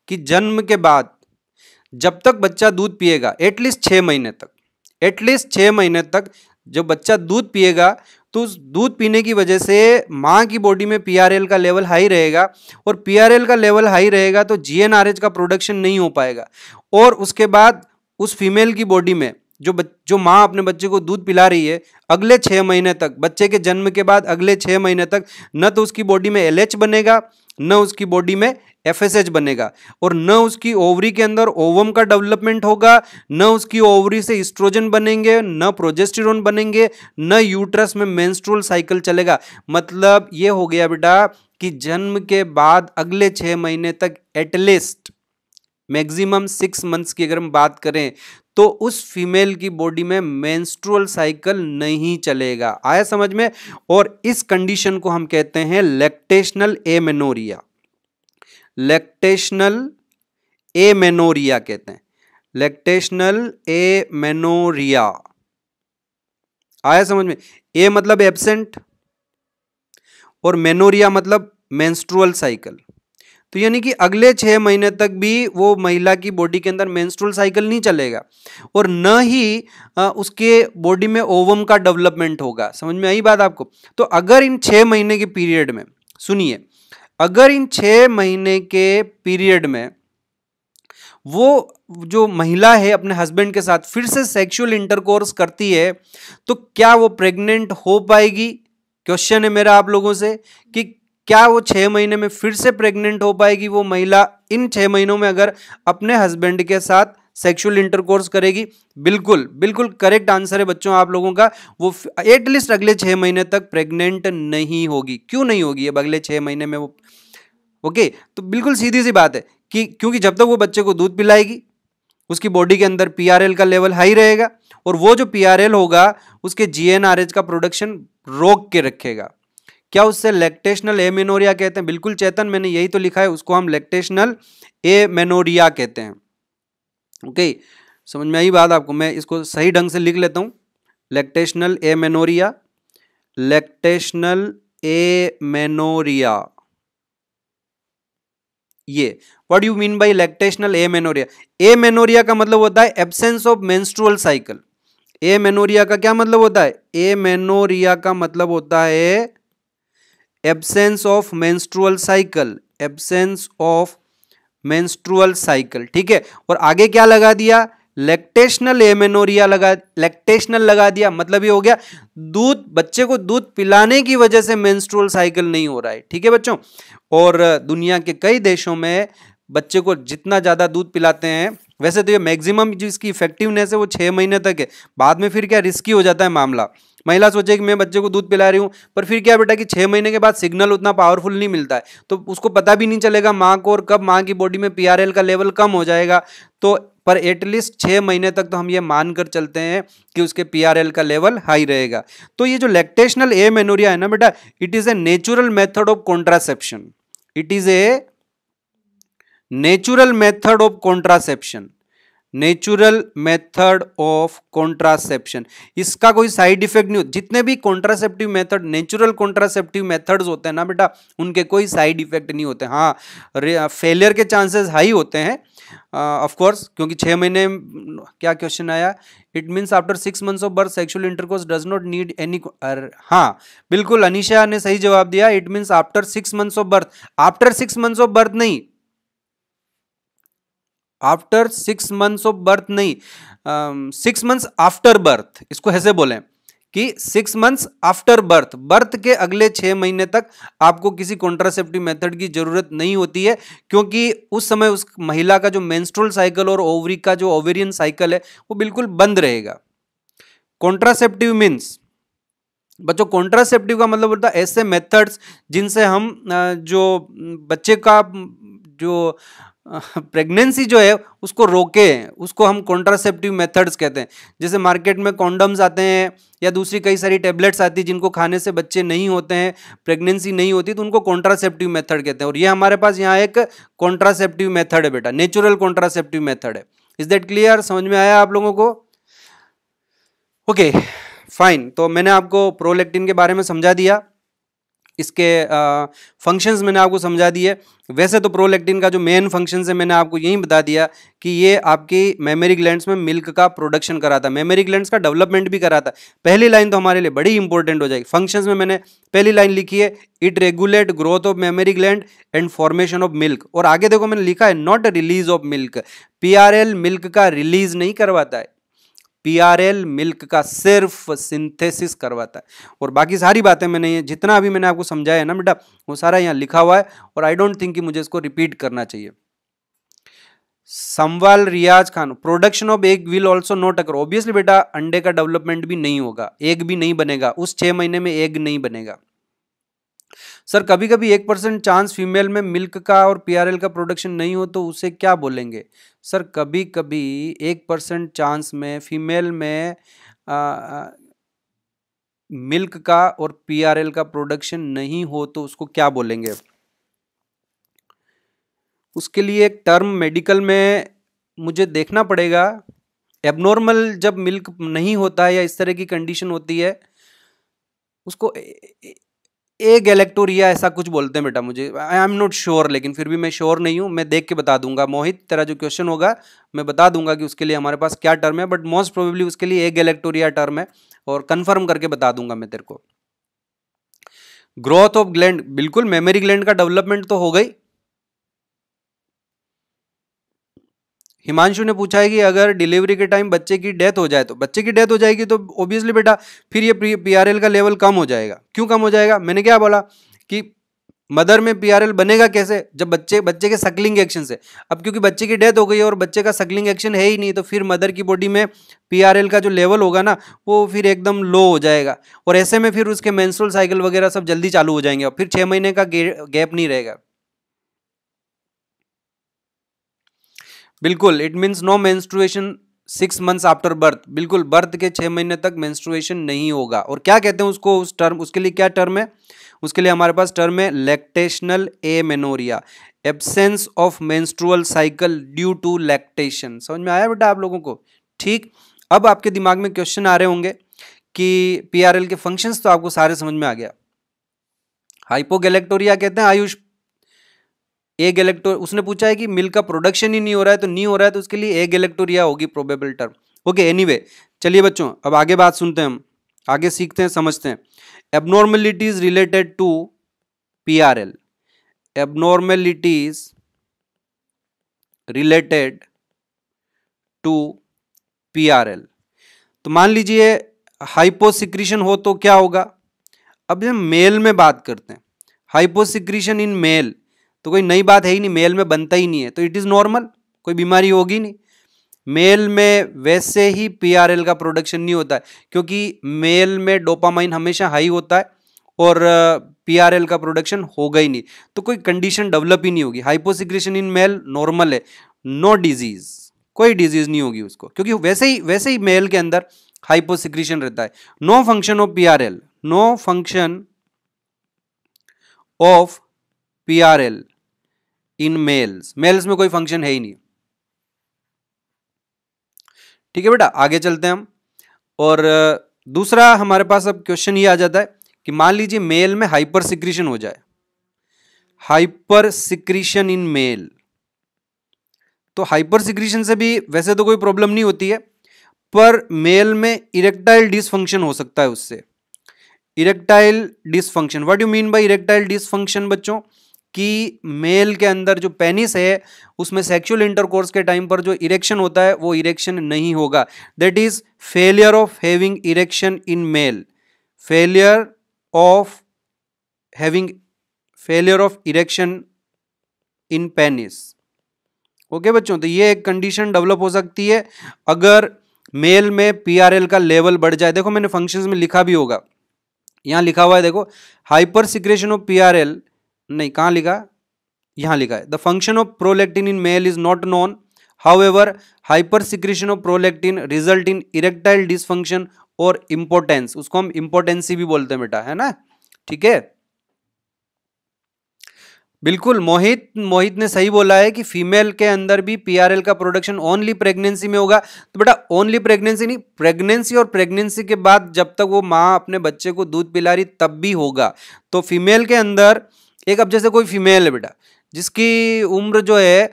कि जन्म के बाद जब तक बच्चा दूध पिएगा एटलीस्ट छः महीने तक एटलीस्ट छः महीने तक जब बच्चा दूध पिएगा तो उस दूध पीने की वजह से माँ की बॉडी में पीआरएल का लेवल हाई रहेगा और पीआरएल का लेवल हाई रहेगा तो जीएनआरएच का प्रोडक्शन नहीं हो पाएगा और उसके बाद उस फीमेल की बॉडी में जो बच, जो माँ अपने बच्चे को दूध पिला रही है अगले छः महीने तक बच्चे के जन्म के बाद अगले छः महीने तक न तो उसकी बॉडी में एल बनेगा न उसकी बॉडी में एफ बनेगा और न उसकी ओवरी के अंदर ओवम का डेवलपमेंट होगा न उसकी ओवरी से इस्ट्रोजन बनेंगे न प्रोजेस्टिरोन बनेंगे न यूट्रस में मेंस्ट्रुअल साइकिल चलेगा मतलब ये हो गया बेटा कि जन्म के बाद अगले छः महीने तक एटलीस्ट मैक्सिमम सिक्स मंथ्स की अगर हम बात करें तो उस फीमेल की बॉडी में मेंस्ट्रुअल साइकिल नहीं चलेगा आया समझ में और इस कंडीशन को हम कहते हैं लैक्टेशनल एमेनोरिया लैक्टेशनल एमेनोरिया कहते हैं लैक्टेशनल एमेनोरिया आया समझ में ए मतलब एब्सेंट और मेनोरिया मतलब मेंस्ट्रुअल साइकिल तो यानी कि अगले छः महीने तक भी वो महिला की बॉडी के अंदर मेंस्ट्रुअल साइकिल नहीं चलेगा और न ही आ, उसके बॉडी में ओवम का डेवलपमेंट होगा समझ में आई बात आपको तो अगर इन छः महीने के पीरियड में सुनिए अगर इन छः महीने के पीरियड में वो जो महिला है अपने हस्बैंड के साथ फिर से सेक्सुअल इंटरकोर्स करती है तो क्या वो प्रेग्नेंट हो पाएगी क्वेश्चन है मेरा आप लोगों से कि क्या वो छः महीने में फिर से प्रेग्नेंट हो पाएगी वो महिला इन छः महीनों में अगर अपने हस्बैंड के साथ सेक्सुअल इंटरकोर्स करेगी बिल्कुल बिल्कुल करेक्ट आंसर है बच्चों आप लोगों का वो एटलीस्ट अगले छः महीने तक प्रेग्नेंट नहीं होगी क्यों नहीं होगी अब अगले छः महीने में वो ओके तो बिल्कुल सीधी सी बात है कि क्योंकि जब तक वो बच्चे को दूध पिलाएगी उसकी बॉडी के अंदर पी का लेवल हाई रहेगा और वो जो पी होगा उसके जी का प्रोडक्शन रोक के रखेगा क्या उससे लेक्टेशनल एमेनोरिया कहते हैं बिल्कुल चेतन मैंने यही तो लिखा है उसको हम लैक्टेशनल एमेनोरिया कहते हैं ओके समझ में आई बात आपको मैं इसको सही ढंग से लिख लेता हूँ लैक्टेशनल एमेनोरिया लैक्टेशनल एमेनोरिया ये what you mean by lactational amenorrhoea amenorrhoea का मतलब होता है absence of menstrual cycle amenorrhoea का क्या मतलब होता है एमेनोरिया का मतलब होता है absence of menstrual cycle absence of menstrual cycle ठीक है और आगे क्या लगा दिया लेक्टेशनल एमेनोरिया लगा लेक्टेशनल लगा दिया मतलब ये हो गया दूध बच्चे को दूध पिलाने की वजह से मेंस्ट्रुअल साइकिल नहीं हो रहा है ठीक है बच्चों और दुनिया के कई देशों में बच्चे को जितना ज़्यादा दूध पिलाते हैं वैसे तो ये मैक्सिमम जिसकी इफेक्टिवनेस है वो छः महीने तक है बाद में फिर क्या रिस्की हो जाता है मामला महिला सोचे कि मैं बच्चे को दूध पिला रही हूँ पर फिर क्या बेटा कि छः महीने के बाद सिग्नल उतना पावरफुल नहीं मिलता है तो उसको पता भी नहीं चलेगा माँ को और कब माँ की बॉडी में पी का लेवल कम हो जाएगा तो पर एटलीस्ट छः महीने तक तो हम ये मान कर चलते हैं कि उसके पी का लेवल हाई रहेगा तो ये जो लैक्टेशनल ए मेनोरिया है ना बेटा it is a natural method of contraception it is a natural method of contraception natural method of contraception इसका कोई साइड इफेक्ट नहीं होता जितने भी contraceptive method natural contraceptive methods होते हैं ना बेटा उनके कोई साइड इफेक्ट नहीं होते हाँ फेलियर के चांसेस हाई होते हैं ऑफ uh, कोर्स क्योंकि छः महीने क्या क्वेश्चन आया it means after six months of birth sexual intercourse does not need any हाँ बिल्कुल अनिशा ने सही जवाब दिया it means after six months of birth after six months of birth नहीं after six months of birth नहीं सिक्स मंथ्स आफ्टर बर्थ इसको ऐसे बोलें कि six months after birth birth के अगले छः महीने तक आपको किसी कॉन्ट्रासेप्टिव मेथड की ज़रूरत नहीं होती है क्योंकि उस समय उस महिला का जो मेंस्ट्रुअल साइकिल और ओवरी का जो ओवेरियन साइकिल है वो बिल्कुल बंद रहेगा कॉन्ट्रासेप्टिव मीन्स बच्चों कॉन्ट्रासेप्टिव का मतलब होता है ऐसे मेथड्स जिनसे हम जो बच्चे का जो प्रेगनेंसी जो है उसको रोके उसको हम कॉन्ट्रासेप्टिव मेथड्स कहते हैं जैसे मार्केट में कॉन्डम्स आते हैं या दूसरी कई सारी टेबलेट्स आती हैं जिनको खाने से बच्चे नहीं होते हैं प्रेगनेंसी नहीं होती तो उनको कॉन्ट्रासेप्टिव मेथड कहते हैं और ये हमारे पास यहाँ एक कॉन्ट्रासेप्टिव मेथड है बेटा नेचुरल कॉन्ट्रासेप्टिव मेथड है इज दैट क्लियर समझ में आया आप लोगों को ओके okay, फाइन तो मैंने आपको प्रोलेक्टिन के बारे में समझा दिया इसके फंक्शंस मैंने आपको समझा दिए वैसे तो प्रोलेक्टिन का जो मेन फंक्शन है मैंने आपको यही बता दिया कि ये आपकी मेमोरी ग्लैंड्स में मिल्क का प्रोडक्शन कराता है मेमोरी ग्लैंड्स का डेवलपमेंट भी कराता है पहली लाइन तो हमारे लिए बड़ी इंपॉर्टेंट हो जाएगी फंक्शंस में मैंने पहली लाइन लिखी है it regulate growth of memory gland and formation of milk और आगे देखो मैंने लिखा है not release of milk P milk का रिलीज नहीं करवाता है पीआरएल मिल्क का सिर्फ सिंथेसिस करवाता है और बाकी सारी बातें मैंने ये जितना अभी मैंने आपको समझाया है ना बेटा वो सारा यहाँ लिखा हुआ है और आई डोंट थिंक कि मुझे इसको रिपीट करना चाहिए संवाल Riyaz Khan production of egg will also not occur obviously बेटा अंडे का डेवलपमेंट भी नहीं होगा एग भी नहीं बनेगा उस छः महीने में एग नहीं बनेगा सर कभी कभी एक परसेंट चांस फीमेल में मिल्क का और पीआरएल का प्रोडक्शन नहीं हो तो उसे क्या बोलेंगे सर कभी कभी एक परसेंट चांस में फीमेल में आ, मिल्क का और पीआरएल का प्रोडक्शन नहीं हो तो उसको क्या बोलेंगे उसके लिए एक टर्म मेडिकल में मुझे देखना पड़ेगा एबनॉर्मल जब मिल्क नहीं होता है या इस तरह की कंडीशन होती है उसको ए गैलेक्टोरिया ऐसा कुछ बोलते हैं बेटा मुझे आई एम नॉट श्योर लेकिन फिर भी मैं श्योर नहीं हूँ मैं देख के बता दूंगा मोहित तेरा जो क्वेश्चन होगा मैं बता दूंगा कि उसके लिए हमारे पास क्या टर्म है बट मोस्ट प्रोबेबली उसके लिए ए गैलेक्टोरिया टर्म है और कन्फर्म करके बता दूंगा मैं तेरे को ग्रोथ ऑफ ग्लैंड बिल्कुल मेमोरी ग्लैंड का डेवलपमेंट तो हो गई हिमांशु ने पूछा है कि अगर डिलीवरी के टाइम बच्चे की डेथ हो जाए तो बच्चे की डेथ हो जाएगी तो ऑब्वियसली बेटा फिर ये पीआरएल का लेवल कम हो जाएगा क्यों कम हो जाएगा मैंने क्या बोला कि मदर में पीआरएल बनेगा कैसे जब बच्चे बच्चे के सकलिंग एक्शन से अब क्योंकि बच्चे की डेथ हो गई है और बच्चे का सकलिंग एक्शन है ही नहीं तो फिर मदर की बॉडी में पीआरएल का जो लेवल होगा ना वो फिर एकदम लो हो जाएगा और ऐसे में फिर उसके मेंस्ट्रुअल साइकिल वगैरह सब जल्दी चालू हो जाएंगे और फिर छः महीने का गे, गैप नहीं रहेगा बिल्कुल it means no menstruation six months after birth बिल्कुल बर्थ के छः महीने तक मेंस्ट्रुएशन नहीं होगा और क्या कहते हैं उसको उस टर्म उसके लिए क्या टर्म है उसके लिए हमारे पास टर्म है lactational amenorrhoea absence of menstrual cycle due to lactation समझ में आया बेटा आप लोगों को ठीक अब आपके दिमाग में क्वेश्चन आ रहे होंगे कि पीआरएल के फंक्शंस तो आपको सारे समझ में आ गया हाइपोगैलेक्टोरिया कहते हैं आयुष एक इलेक्ट्रो उसने पूछा है कि मिल का प्रोडक्शन ही नहीं हो रहा है तो नहीं हो रहा है तो उसके लिए एग इलेक्टोरिया होगी प्रोबेबल टर्म ओके एनीवे चलिए बच्चों अब आगे बात सुनते हैं हम आगे सीखते हैं समझते हैं abnormalities related to P R L abnormalities related to P R L तो मान लीजिए हाइपोसिक्रीशन हो तो क्या होगा अब हम मेल में बात करते हैं हाइपोसिक्रीशन इन मेल तो कोई नई बात है ही नहीं मेल में बनता ही नहीं है तो इट इज़ नॉर्मल कोई बीमारी होगी नहीं मेल में वैसे ही पीआरएल का प्रोडक्शन नहीं होता है क्योंकि मेल में डोपामाइन हमेशा हाई होता है और पीआरएल का प्रोडक्शन होगा ही नहीं तो कोई कंडीशन डेवलप ही नहीं होगी हाइपोसिक्रेशन इन मेल नॉर्मल है नो डिजीज़ कोई डिजीज़ नहीं होगी उसको क्योंकि वैसे ही वैसे ही मेल के अंदर हाइपोसिक्रेशन रहता है no function of L no function of L in males males में कोई फंक्शन है ही नहीं ठीक है बेटा आगे चलते हैं हम और दूसरा हमारे पास अब क्वेश्चन ये आ जाता है कि मान लीजिए मेल में हाइपर सिक्रीशन हो जाए हाइपर सिक्रीशन इन मेल तो हाइपर सिक्रीशन से भी वैसे तो कोई प्रॉब्लम नहीं होती है पर मेल में इरेक्टाइल डिसफंक्शन हो सकता है उससे erectile dysfunction what you mean by erectile dysfunction बच्चों कि मेल के अंदर जो पेनिस है उसमें सेक्सुअल इंटरकोर्स के टाइम पर जो इरेक्शन होता है वो इरेक्शन नहीं होगा that is failure of having erection in male failure of having failure of erection in penis okay बच्चों तो ये एक कंडीशन डेवलप हो सकती है अगर मेल में पीआरएल का लेवल बढ़ जाए देखो मैंने फंक्शंस में लिखा भी होगा यहां लिखा हुआ है देखो हाइपर सिक्रेशन ऑफ पीआरएल आर नहीं कहाँ लिखा है यहाँ लिखा है the function of prolactin in male is not known however hypersecretion of prolactin result in erectile dysfunction और इम्पोर्टेंस उसको हम इम्पोर्टेंसी भी बोलते हैं बेटा है ना ठीक है बिल्कुल मोहित मोहित ने सही बोला है कि फीमेल के अंदर भी पीआरएल का प्रोडक्शन ओनली प्रेगनेंसी में होगा तो बेटा ओनली प्रेगनेंसी नहीं प्रेगनेंसी और प्रेगनेंसी के बाद जब तक वो माँ अपने बच्चे को दूध पिला रही तब भी होगा तो फीमेल के अंदर एक अब जैसे कोई फीमेल है बेटा जिसकी उम्र जो है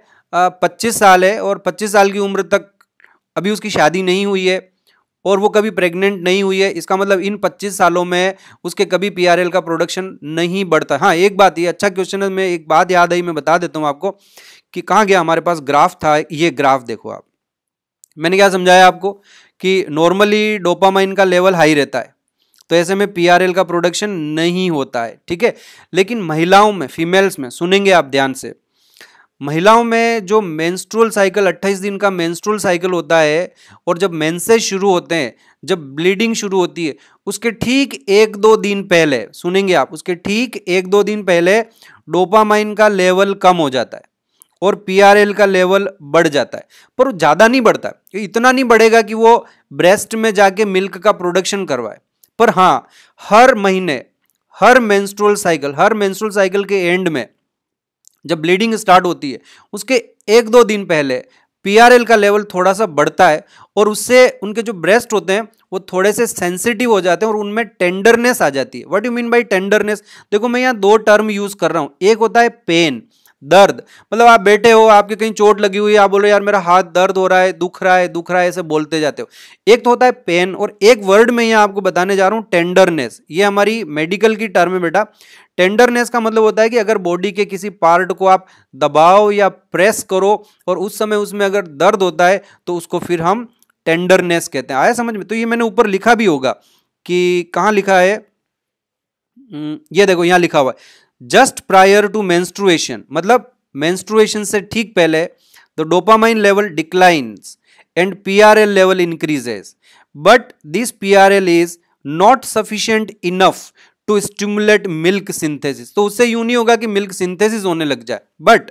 पच्चीस साल है और पच्चीस साल की उम्र तक अभी उसकी शादी नहीं हुई है और वो कभी प्रेग्नेंट नहीं हुई है इसका मतलब इन 25 सालों में उसके कभी पीआरएल का प्रोडक्शन नहीं बढ़ता हाँ एक बात ये अच्छा क्वेश्चन है मैं एक बात याद आई मैं बता देता हूँ आपको कि कहाँ गया हमारे पास ग्राफ था ये ग्राफ देखो आप मैंने क्या समझाया आपको कि नॉर्मली डोपामाइन का लेवल हाई रहता है तो ऐसे में पीआरएल का प्रोडक्शन नहीं होता है ठीक है लेकिन महिलाओं में फीमेल्स में सुनेंगे आप ध्यान से महिलाओं में जो मेंस्ट्रुअल साइकिल 28 दिन का मेंस्ट्रुअल साइकिल होता है और जब मेंसेज शुरू होते हैं जब ब्लीडिंग शुरू होती है उसके ठीक एक दो दिन पहले सुनेंगे आप उसके ठीक एक दो दिन पहले डोपामाइन का लेवल कम हो जाता है और पीआरएल का लेवल बढ़ जाता है पर ज़्यादा नहीं बढ़ता इतना नहीं बढ़ेगा कि वो ब्रेस्ट में जाके मिल्क का प्रोडक्शन करवाए पर हाँ हर महीने हर मेंस्ट्रुअल साइकिल हर मेंस्ट्रुअल साइकिल के एंड में जब ब्लीडिंग स्टार्ट होती है उसके एक दो दिन पहले पीआरएल का लेवल थोड़ा सा बढ़ता है और उससे उनके जो ब्रेस्ट होते हैं वो थोड़े से सेंसिटिव हो जाते हैं और उनमें टेंडरनेस आ जाती है what you mean by tenderness देखो मैं यहाँ दो टर्म यूज़ कर रहा हूँ एक होता है पेन दर्द मतलब आप बैठे हो आपके कहीं चोट लगी हुई है आप बोलो यार मेरा हाथ दर्द हो रहा है दुख रहा है दुख रहा है ऐसे बोलते जाते हो एक तो होता है पेन और एक वर्ड में यहाँ आपको बताने जा रहा हूँ टेंडरनेस ये हमारी मेडिकल की टर्म है बेटा टेंडरनेस का मतलब होता है कि अगर बॉडी के किसी पार्ट को आप दबाओ या प्रेस करो और उस समय उसमें अगर दर्द होता है तो उसको फिर हम टेंडरनेस कहते हैं आया समझ में तो ये मैंने ऊपर लिखा भी होगा कि कहाँ लिखा है ये देखो यहाँ लिखा हुआ है जस्ट प्रायर टू मेंस्ट्रुएशन मतलब मेंस्ट्रुएशन से ठीक पहले the dopamine level declines and PRL level increases but this PRL is not sufficient enough to stimulate milk synthesis तो उससे यूं नहीं होगा कि मिल्क सिंथेसिस होने लग जाए but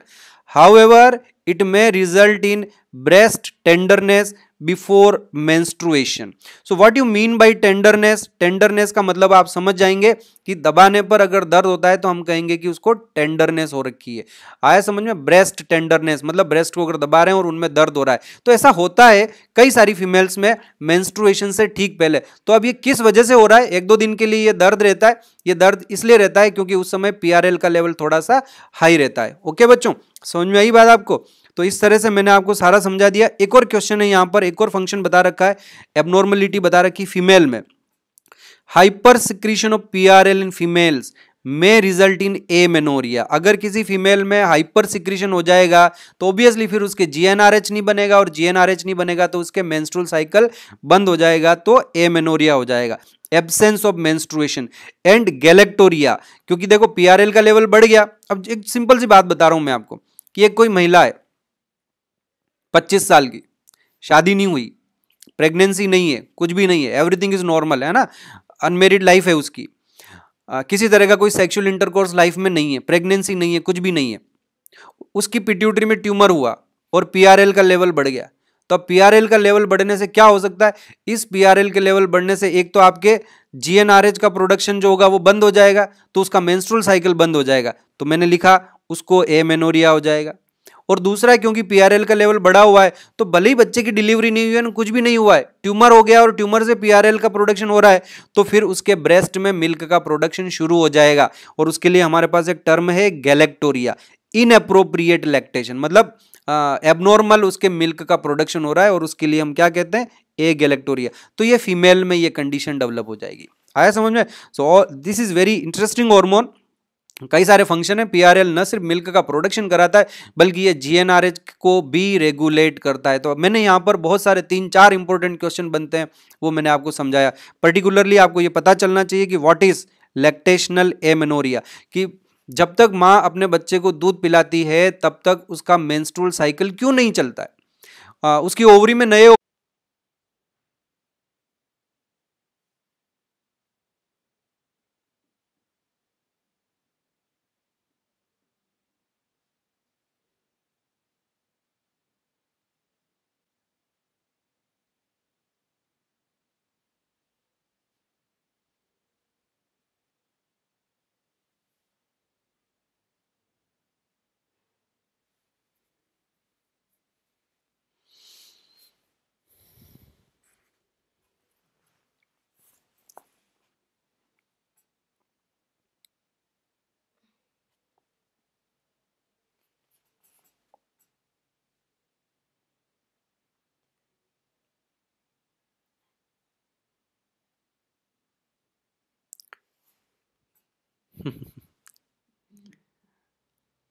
however it may result in breast tenderness before menstruation so what you mean by tenderness tenderness का मतलब आप समझ जाएंगे कि दबाने पर अगर दर्द होता है तो हम कहेंगे कि उसको टेंडरनेस हो रखी है आया समझ में ब्रेस्ट टेंडरनेस मतलब ब्रेस्ट को अगर दबा रहे हैं और उनमें दर्द हो रहा है तो ऐसा होता है कई सारी फीमेल्स में मेंस्ट्रुएशन से ठीक पहले तो अब ये किस वजह से हो रहा है एक दो दिन के लिए ये दर्द रहता है ये दर्द इसलिए रहता है क्योंकि उस समय पी का लेवल थोड़ा सा हाई रहता है ओके बच्चों समझ में आई बात आपको तो इस तरह से मैंने आपको सारा समझा दिया एक और क्वेश्चन है यहाँ पर एक और फंक्शन बता रखा है एबनॉर्मलिटी बता रखी फीमेल में hyper secretion of P R L in females may result in amenorrhoea अगर किसी फीमेल में हाइपर सिक्रीशन हो जाएगा तो ऑब्वियसली फिर उसके जीएनआरएच नहीं बनेगा और जीएनआरएच नहीं बनेगा तो उसके मेंस्ट्रुअल साइकिल बंद हो जाएगा तो ए मेनोरिया हो जाएगा absence of menstruation and galactorrhoea क्योंकि देखो पीआरएल का लेवल बढ़ गया अब एक सिंपल सी बात बता रहा हूं मैं आपको कि एक कोई महिला है पच्चीस साल की शादी नहीं हुई प्रेगनेंसी नहीं है कुछ भी नहीं है एवरीथिंग इज़ नॉर्मल है ना अनमेरिड लाइफ है उसकी आ, किसी तरह का कोई सेक्सुअल इंटरकोर्स लाइफ में नहीं है प्रेगनेंसी नहीं है कुछ भी नहीं है उसकी पिट्यूटरी में ट्यूमर हुआ और पीआरएल का लेवल बढ़ गया तो पीआरएल का लेवल बढ़ने से क्या हो सकता है इस पीआरएल के लेवल बढ़ने से एक तो आपके जीएनआरएच का प्रोडक्शन जो होगा वो बंद हो जाएगा तो उसका मेंस्ट्रुअल साइकिल बंद हो जाएगा तो मैंने लिखा उसको एमेनोरिया हो जाएगा और दूसरा क्योंकि पीआरएल का लेवल बढ़ा हुआ है तो भले ही बच्चे की डिलीवरी नहीं हुई है कुछ भी नहीं हुआ है ट्यूमर हो गया और ट्यूमर से पीआरएल का प्रोडक्शन हो रहा है तो फिर उसके ब्रेस्ट में मिल्क का प्रोडक्शन शुरू हो जाएगा और उसके लिए हमारे पास एक टर्म है गैलेक्टोरिया इनअप्रोप्रिएट लैक्टेशन मतलब एबनॉर्मल उसके मिल्क का प्रोडक्शन हो रहा है और उसके लिए हम क्या कहते हैं ए गैलेक्टोरिया तो ये फीमेल में ये कंडीशन डेवलप हो जाएगी आया समझ में so this is very interesting hormone कई सारे फंक्शन है पीआरएल न सिर्फ मिल्क का प्रोडक्शन कराता है बल्कि ये जीएनआरएच को भी रेगुलेट करता है तो मैंने यहाँ पर बहुत सारे तीन चार इंपॉर्टेंट क्वेश्चन बनते हैं वो मैंने आपको समझाया पर्टिकुलरली आपको ये पता चलना चाहिए कि व्हाट इज लैक्टेशनल एमेनोरिया कि जब तक माँ अपने बच्चे को दूध पिलाती है तब तक उसका मेन्स्ट्रोल साइकिल क्यों नहीं चलता है आ, उसकी ओवरी में नए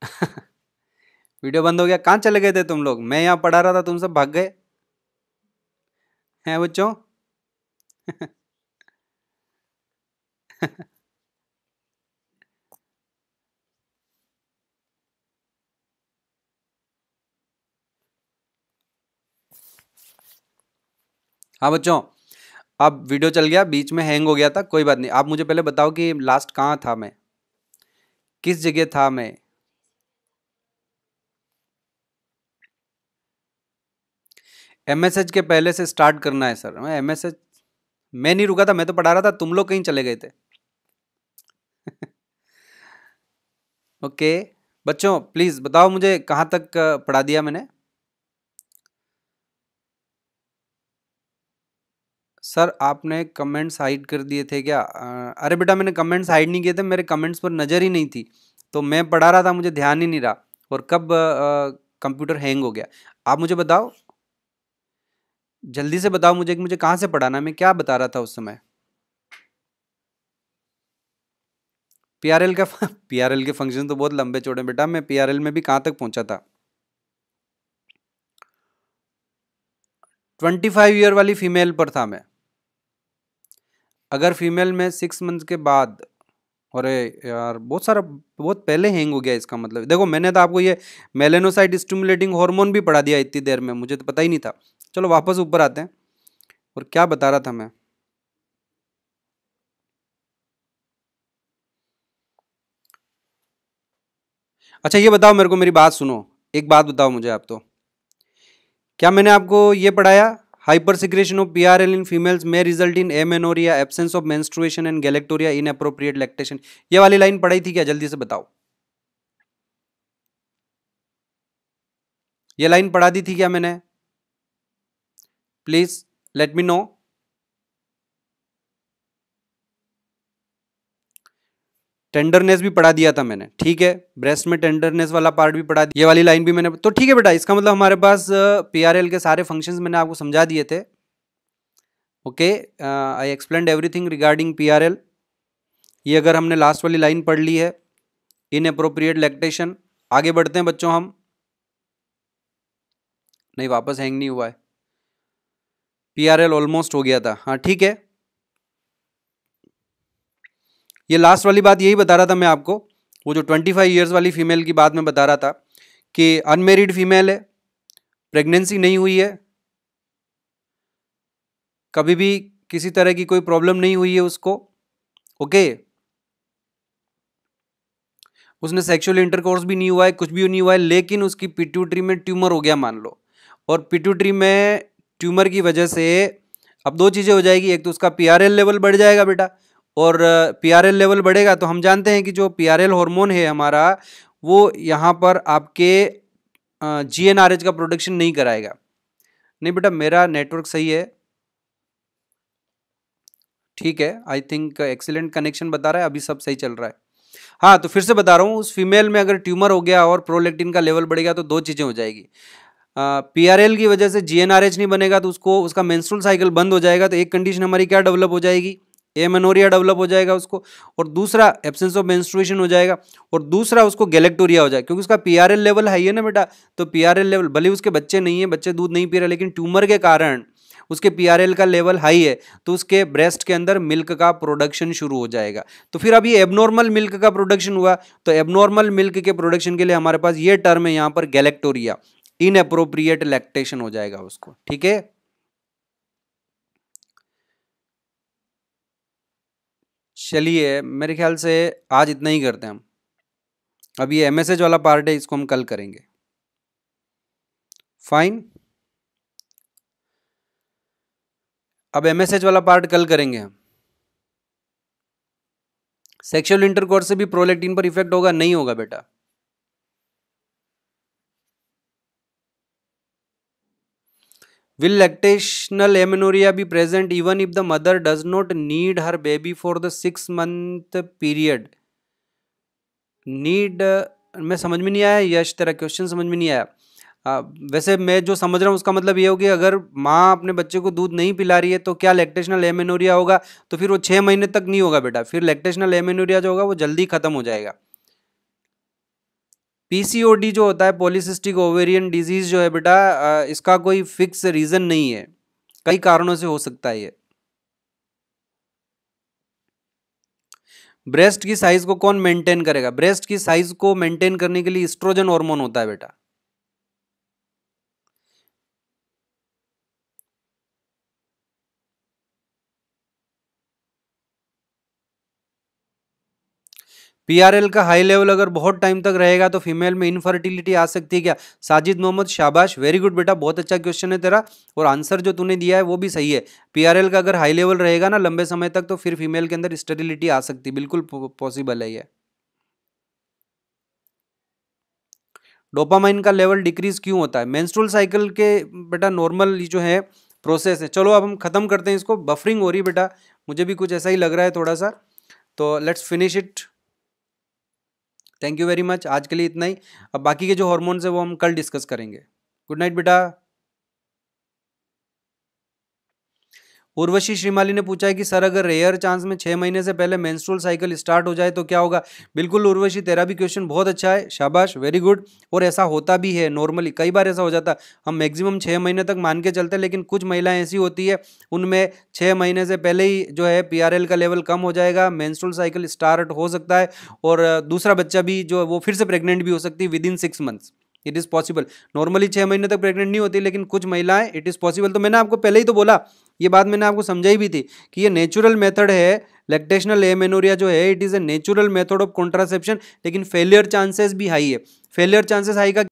वीडियो बंद हो गया कहाँ चले गए थे तुम लोग मैं यहाँ पढ़ा रहा था तुम सब भाग गए हैं बच्चों हाँ बच्चों अब वीडियो चल गया बीच में हैंग हो गया था कोई बात नहीं आप मुझे पहले बताओ कि लास्ट कहाँ था मैं किस जगह था मैं एम के पहले से स्टार्ट करना है सर मैं एम मैं नहीं रुका था मैं तो पढ़ा रहा था तुम लोग कहीं चले गए थे ओके बच्चों प्लीज़ बताओ मुझे कहाँ तक पढ़ा दिया मैंने सर आपने कमेंट्स हाइड कर दिए थे क्या अरे बेटा मैंने कमेंट्स हाइड नहीं किए थे मेरे कमेंट्स पर नज़र ही नहीं थी तो मैं पढ़ा रहा था मुझे ध्यान ही नहीं रहा और कब कंप्यूटर हैंग हो गया आप मुझे बताओ जल्दी से बताओ मुझे कि मुझे कहां से पढ़ाना मैं क्या बता रहा था उस समय पीआरएल का पीआरएल के फंक्शन तो बहुत लंबे चौड़े बेटा मैं पीआरएल में भी कहां तक पहुंचा था ट्वेंटी फाइव ईयर वाली फीमेल पर था मैं अगर फीमेल में सिक्स मंथ के बाद अरे यार बहुत सारा बहुत पहले हैंग हो गया इसका मतलब देखो मैंने तो आपको ये मेलेनोसाइट स्टिमुलेटिंग हार्मोन भी पढ़ा दिया इतनी देर में मुझे तो पता ही नहीं था चलो वापस ऊपर आते हैं और क्या बता रहा था मैं अच्छा ये बताओ मेरे को मेरी बात सुनो एक बात बताओ मुझे आप तो क्या मैंने आपको ये पढ़ाया hypersecretion of P R L in females may result in amenorrhoea absence of menstruation and galactorrhoea inappropriate lactation ये वाली लाइन पढ़ाई थी क्या जल्दी से बताओ ये लाइन पढ़ा दी थी क्या मैंने Please let me know. Tenderness भी पढ़ा दिया था मैंने ठीक है ब्रेस्ट में टेंडरनेस वाला पार्ट भी पढ़ा दिया ये वाली लाइन भी मैंने तो ठीक है बेटा इसका मतलब हमारे पास पीआरएल के सारे फंक्शंस मैंने आपको समझा दिए थे okay I explain everything regarding PRL ये अगर हमने लास्ट वाली लाइन पढ़ ली है इन अप्रोप्रिएट लैक्टेशन आगे बढ़ते हैं बच्चों हम नहीं वापस हैंग नहीं हुआ है पी आर एल ऑलमोस्ट हो गया था हाँ ठीक है ये लास्ट वाली बात यही बता रहा था मैं आपको वो जो ट्वेंटी फाइव ईयर्स वाली फीमेल की बात मैं बता रहा था कि अनमेरिड फीमेल है प्रेगनेंसी नहीं हुई है कभी भी किसी तरह की कोई प्रॉब्लम नहीं हुई है उसको ओके उसने सेक्सुअल इंटरकोर्स भी नहीं हुआ है कुछ भी नहीं हुआ है लेकिन उसकी पिट्यूटरी में ट्यूमर हो गया मान लो और पिट्यूटरी में ट्यूमर की वजह से अब दो चीज़ें हो जाएगी एक तो उसका पी लेवल बढ़ जाएगा बेटा और पी लेवल बढ़ेगा तो हम जानते हैं कि जो पी हार्मोन है हमारा वो यहाँ पर आपके जी का प्रोडक्शन नहीं कराएगा नहीं बेटा मेरा नेटवर्क सही है ठीक है आई थिंक एक्सीलेंट कनेक्शन बता रहा है अभी सब सही चल रहा है हाँ तो फिर से बता रहा हूँ उस फीमेल में अगर ट्यूमर हो गया और प्रोलेक्टिन का लेवल बढ़ेगा तो दो चीज़ें हो जाएगी पीआरएल की वजह से जीएनआरएच नहीं बनेगा तो उसको उसका मेंस्ट्रुअल साइकिल बंद हो जाएगा तो एक कंडीशन हमारी क्या डेवलप हो जाएगी एमेनोरिया डेवलप हो जाएगा उसको और दूसरा एब्सेंस ऑफ मेंस्ट्रुएशन हो जाएगा और दूसरा उसको गैलेक्टोरिया हो जाएगा क्योंकि उसका पीआरएल लेवल हाई है ना बेटा तो पीआरएल लेवल भले उसके बच्चे नहीं है बच्चे दूध नहीं पी रहे लेकिन ट्यूमर के कारण उसके पीआरएल का लेवल हाई है तो उसके ब्रेस्ट के अंदर मिल्क का प्रोडक्शन शुरू हो जाएगा तो फिर अभी एबनॉर्मल मिल्क का प्रोडक्शन हुआ तो एबनॉर्मल मिल्क के प्रोडक्शन के लिए हमारे पास ये टर्म है यहाँ पर गैलेक्टोरिया इनअप्रोप्रिएट लैक्टेशन हो जाएगा उसको ठीक है चलिए मेरे ख्याल से आज इतना ही करते हैं हम अब ये एमएसएच वाला पार्ट है इसको हम कल करेंगे फाइन अब एमएसएच वाला पार्ट कल करेंगे हम सेक्सुअल इंटरकोर्स से भी प्रोलेक्टिन पर इफेक्ट होगा नहीं होगा बेटा विल लैक्टेशनल एमिनोरिया भी present even if the mother does not need her baby for the six month period need मैं समझ में नहीं आया यश तेरा क्वेश्चन समझ में नहीं आया आ, वैसे मैं जो समझ रहा हूँ उसका मतलब ये हो कि अगर माँ अपने बच्चे को दूध नहीं पिला रही है तो क्या लैक्टेशनल एमेनोरिया होगा तो फिर वो छः महीने तक नहीं होगा बेटा फिर लैक्टेशनल एमिनोरिया जो होगा वो जल्दी ख़त्म हो जाएगा पीसीओडी जो होता है पोलिसिस्टिक ओवेरियन डिजीज़ जो है बेटा इसका कोई फिक्स रीज़न नहीं है कई कारणों से हो सकता है ये ब्रेस्ट की साइज़ को कौन मेंटेन करेगा ब्रेस्ट की साइज़ को मेंटेन करने के लिए स्ट्रोजन हार्मोन होता है बेटा पीआरएल का हाई लेवल अगर बहुत टाइम तक रहेगा तो फीमेल में इनफर्टिलिटी आ सकती है क्या साजिद मोहम्मद शाबाश वेरी गुड बेटा बहुत अच्छा क्वेश्चन है तेरा और आंसर जो तूने दिया है वो भी सही है पीआरएल का अगर हाई लेवल रहेगा ना लंबे समय तक तो फिर फीमेल के अंदर स्टेरिलिटी आ सकती बिल्कुल पॉसिबल है ये डोपामाइन का लेवल डिक्रीज क्यों होता है मेंस्ट्रुअल साइकिल के बेटा नॉर्मल जो है प्रोसेस है चलो अब हम ख़त्म करते हैं इसको बफरिंग हो रही बेटा मुझे भी कुछ ऐसा ही लग रहा है थोड़ा सा तो let's finish it thank you very much आज के लिए इतना ही अब बाकी के जो हॉर्मोन्स है वो हम कल डिस्कस करेंगे गुड नाइट बेटा उर्वशी श्रीमाली ने पूछा है कि सर अगर रेयर चांस में छः महीने से पहले मेंस्ट्रुअल साइकिल स्टार्ट हो जाए तो क्या होगा बिल्कुल उर्वशी तेरा भी क्वेश्चन बहुत अच्छा है शाबाश वेरी गुड और ऐसा होता भी है नॉर्मली कई बार ऐसा हो जाता हम मैक्सिमम छः महीने तक मान के चलते हैं लेकिन कुछ महिलाएं ऐसी होती है उनमें छः महीने से पहले ही जो है पी का लेवल कम हो जाएगा मैंस्ट्रोल साइकिल स्टार्ट हो सकता है और दूसरा बच्चा भी जो है वो फिर से प्रेग्नेंट भी हो सकती है within six months it is possible normally छः महीने तक प्रेग्नेंट नहीं होती लेकिन कुछ महिलाएं इट इज़ पॉसिबल तो मैंने आपको पहले ही तो बोला ये बात मैंने आपको समझाई भी थी कि ये नेचुरल मेथड है लैक्टेशनल एमेनोरिया जो है it is a natural method of contraception लेकिन फेलियर चांसेस भी हाई है फेलियर चांसेस हाई का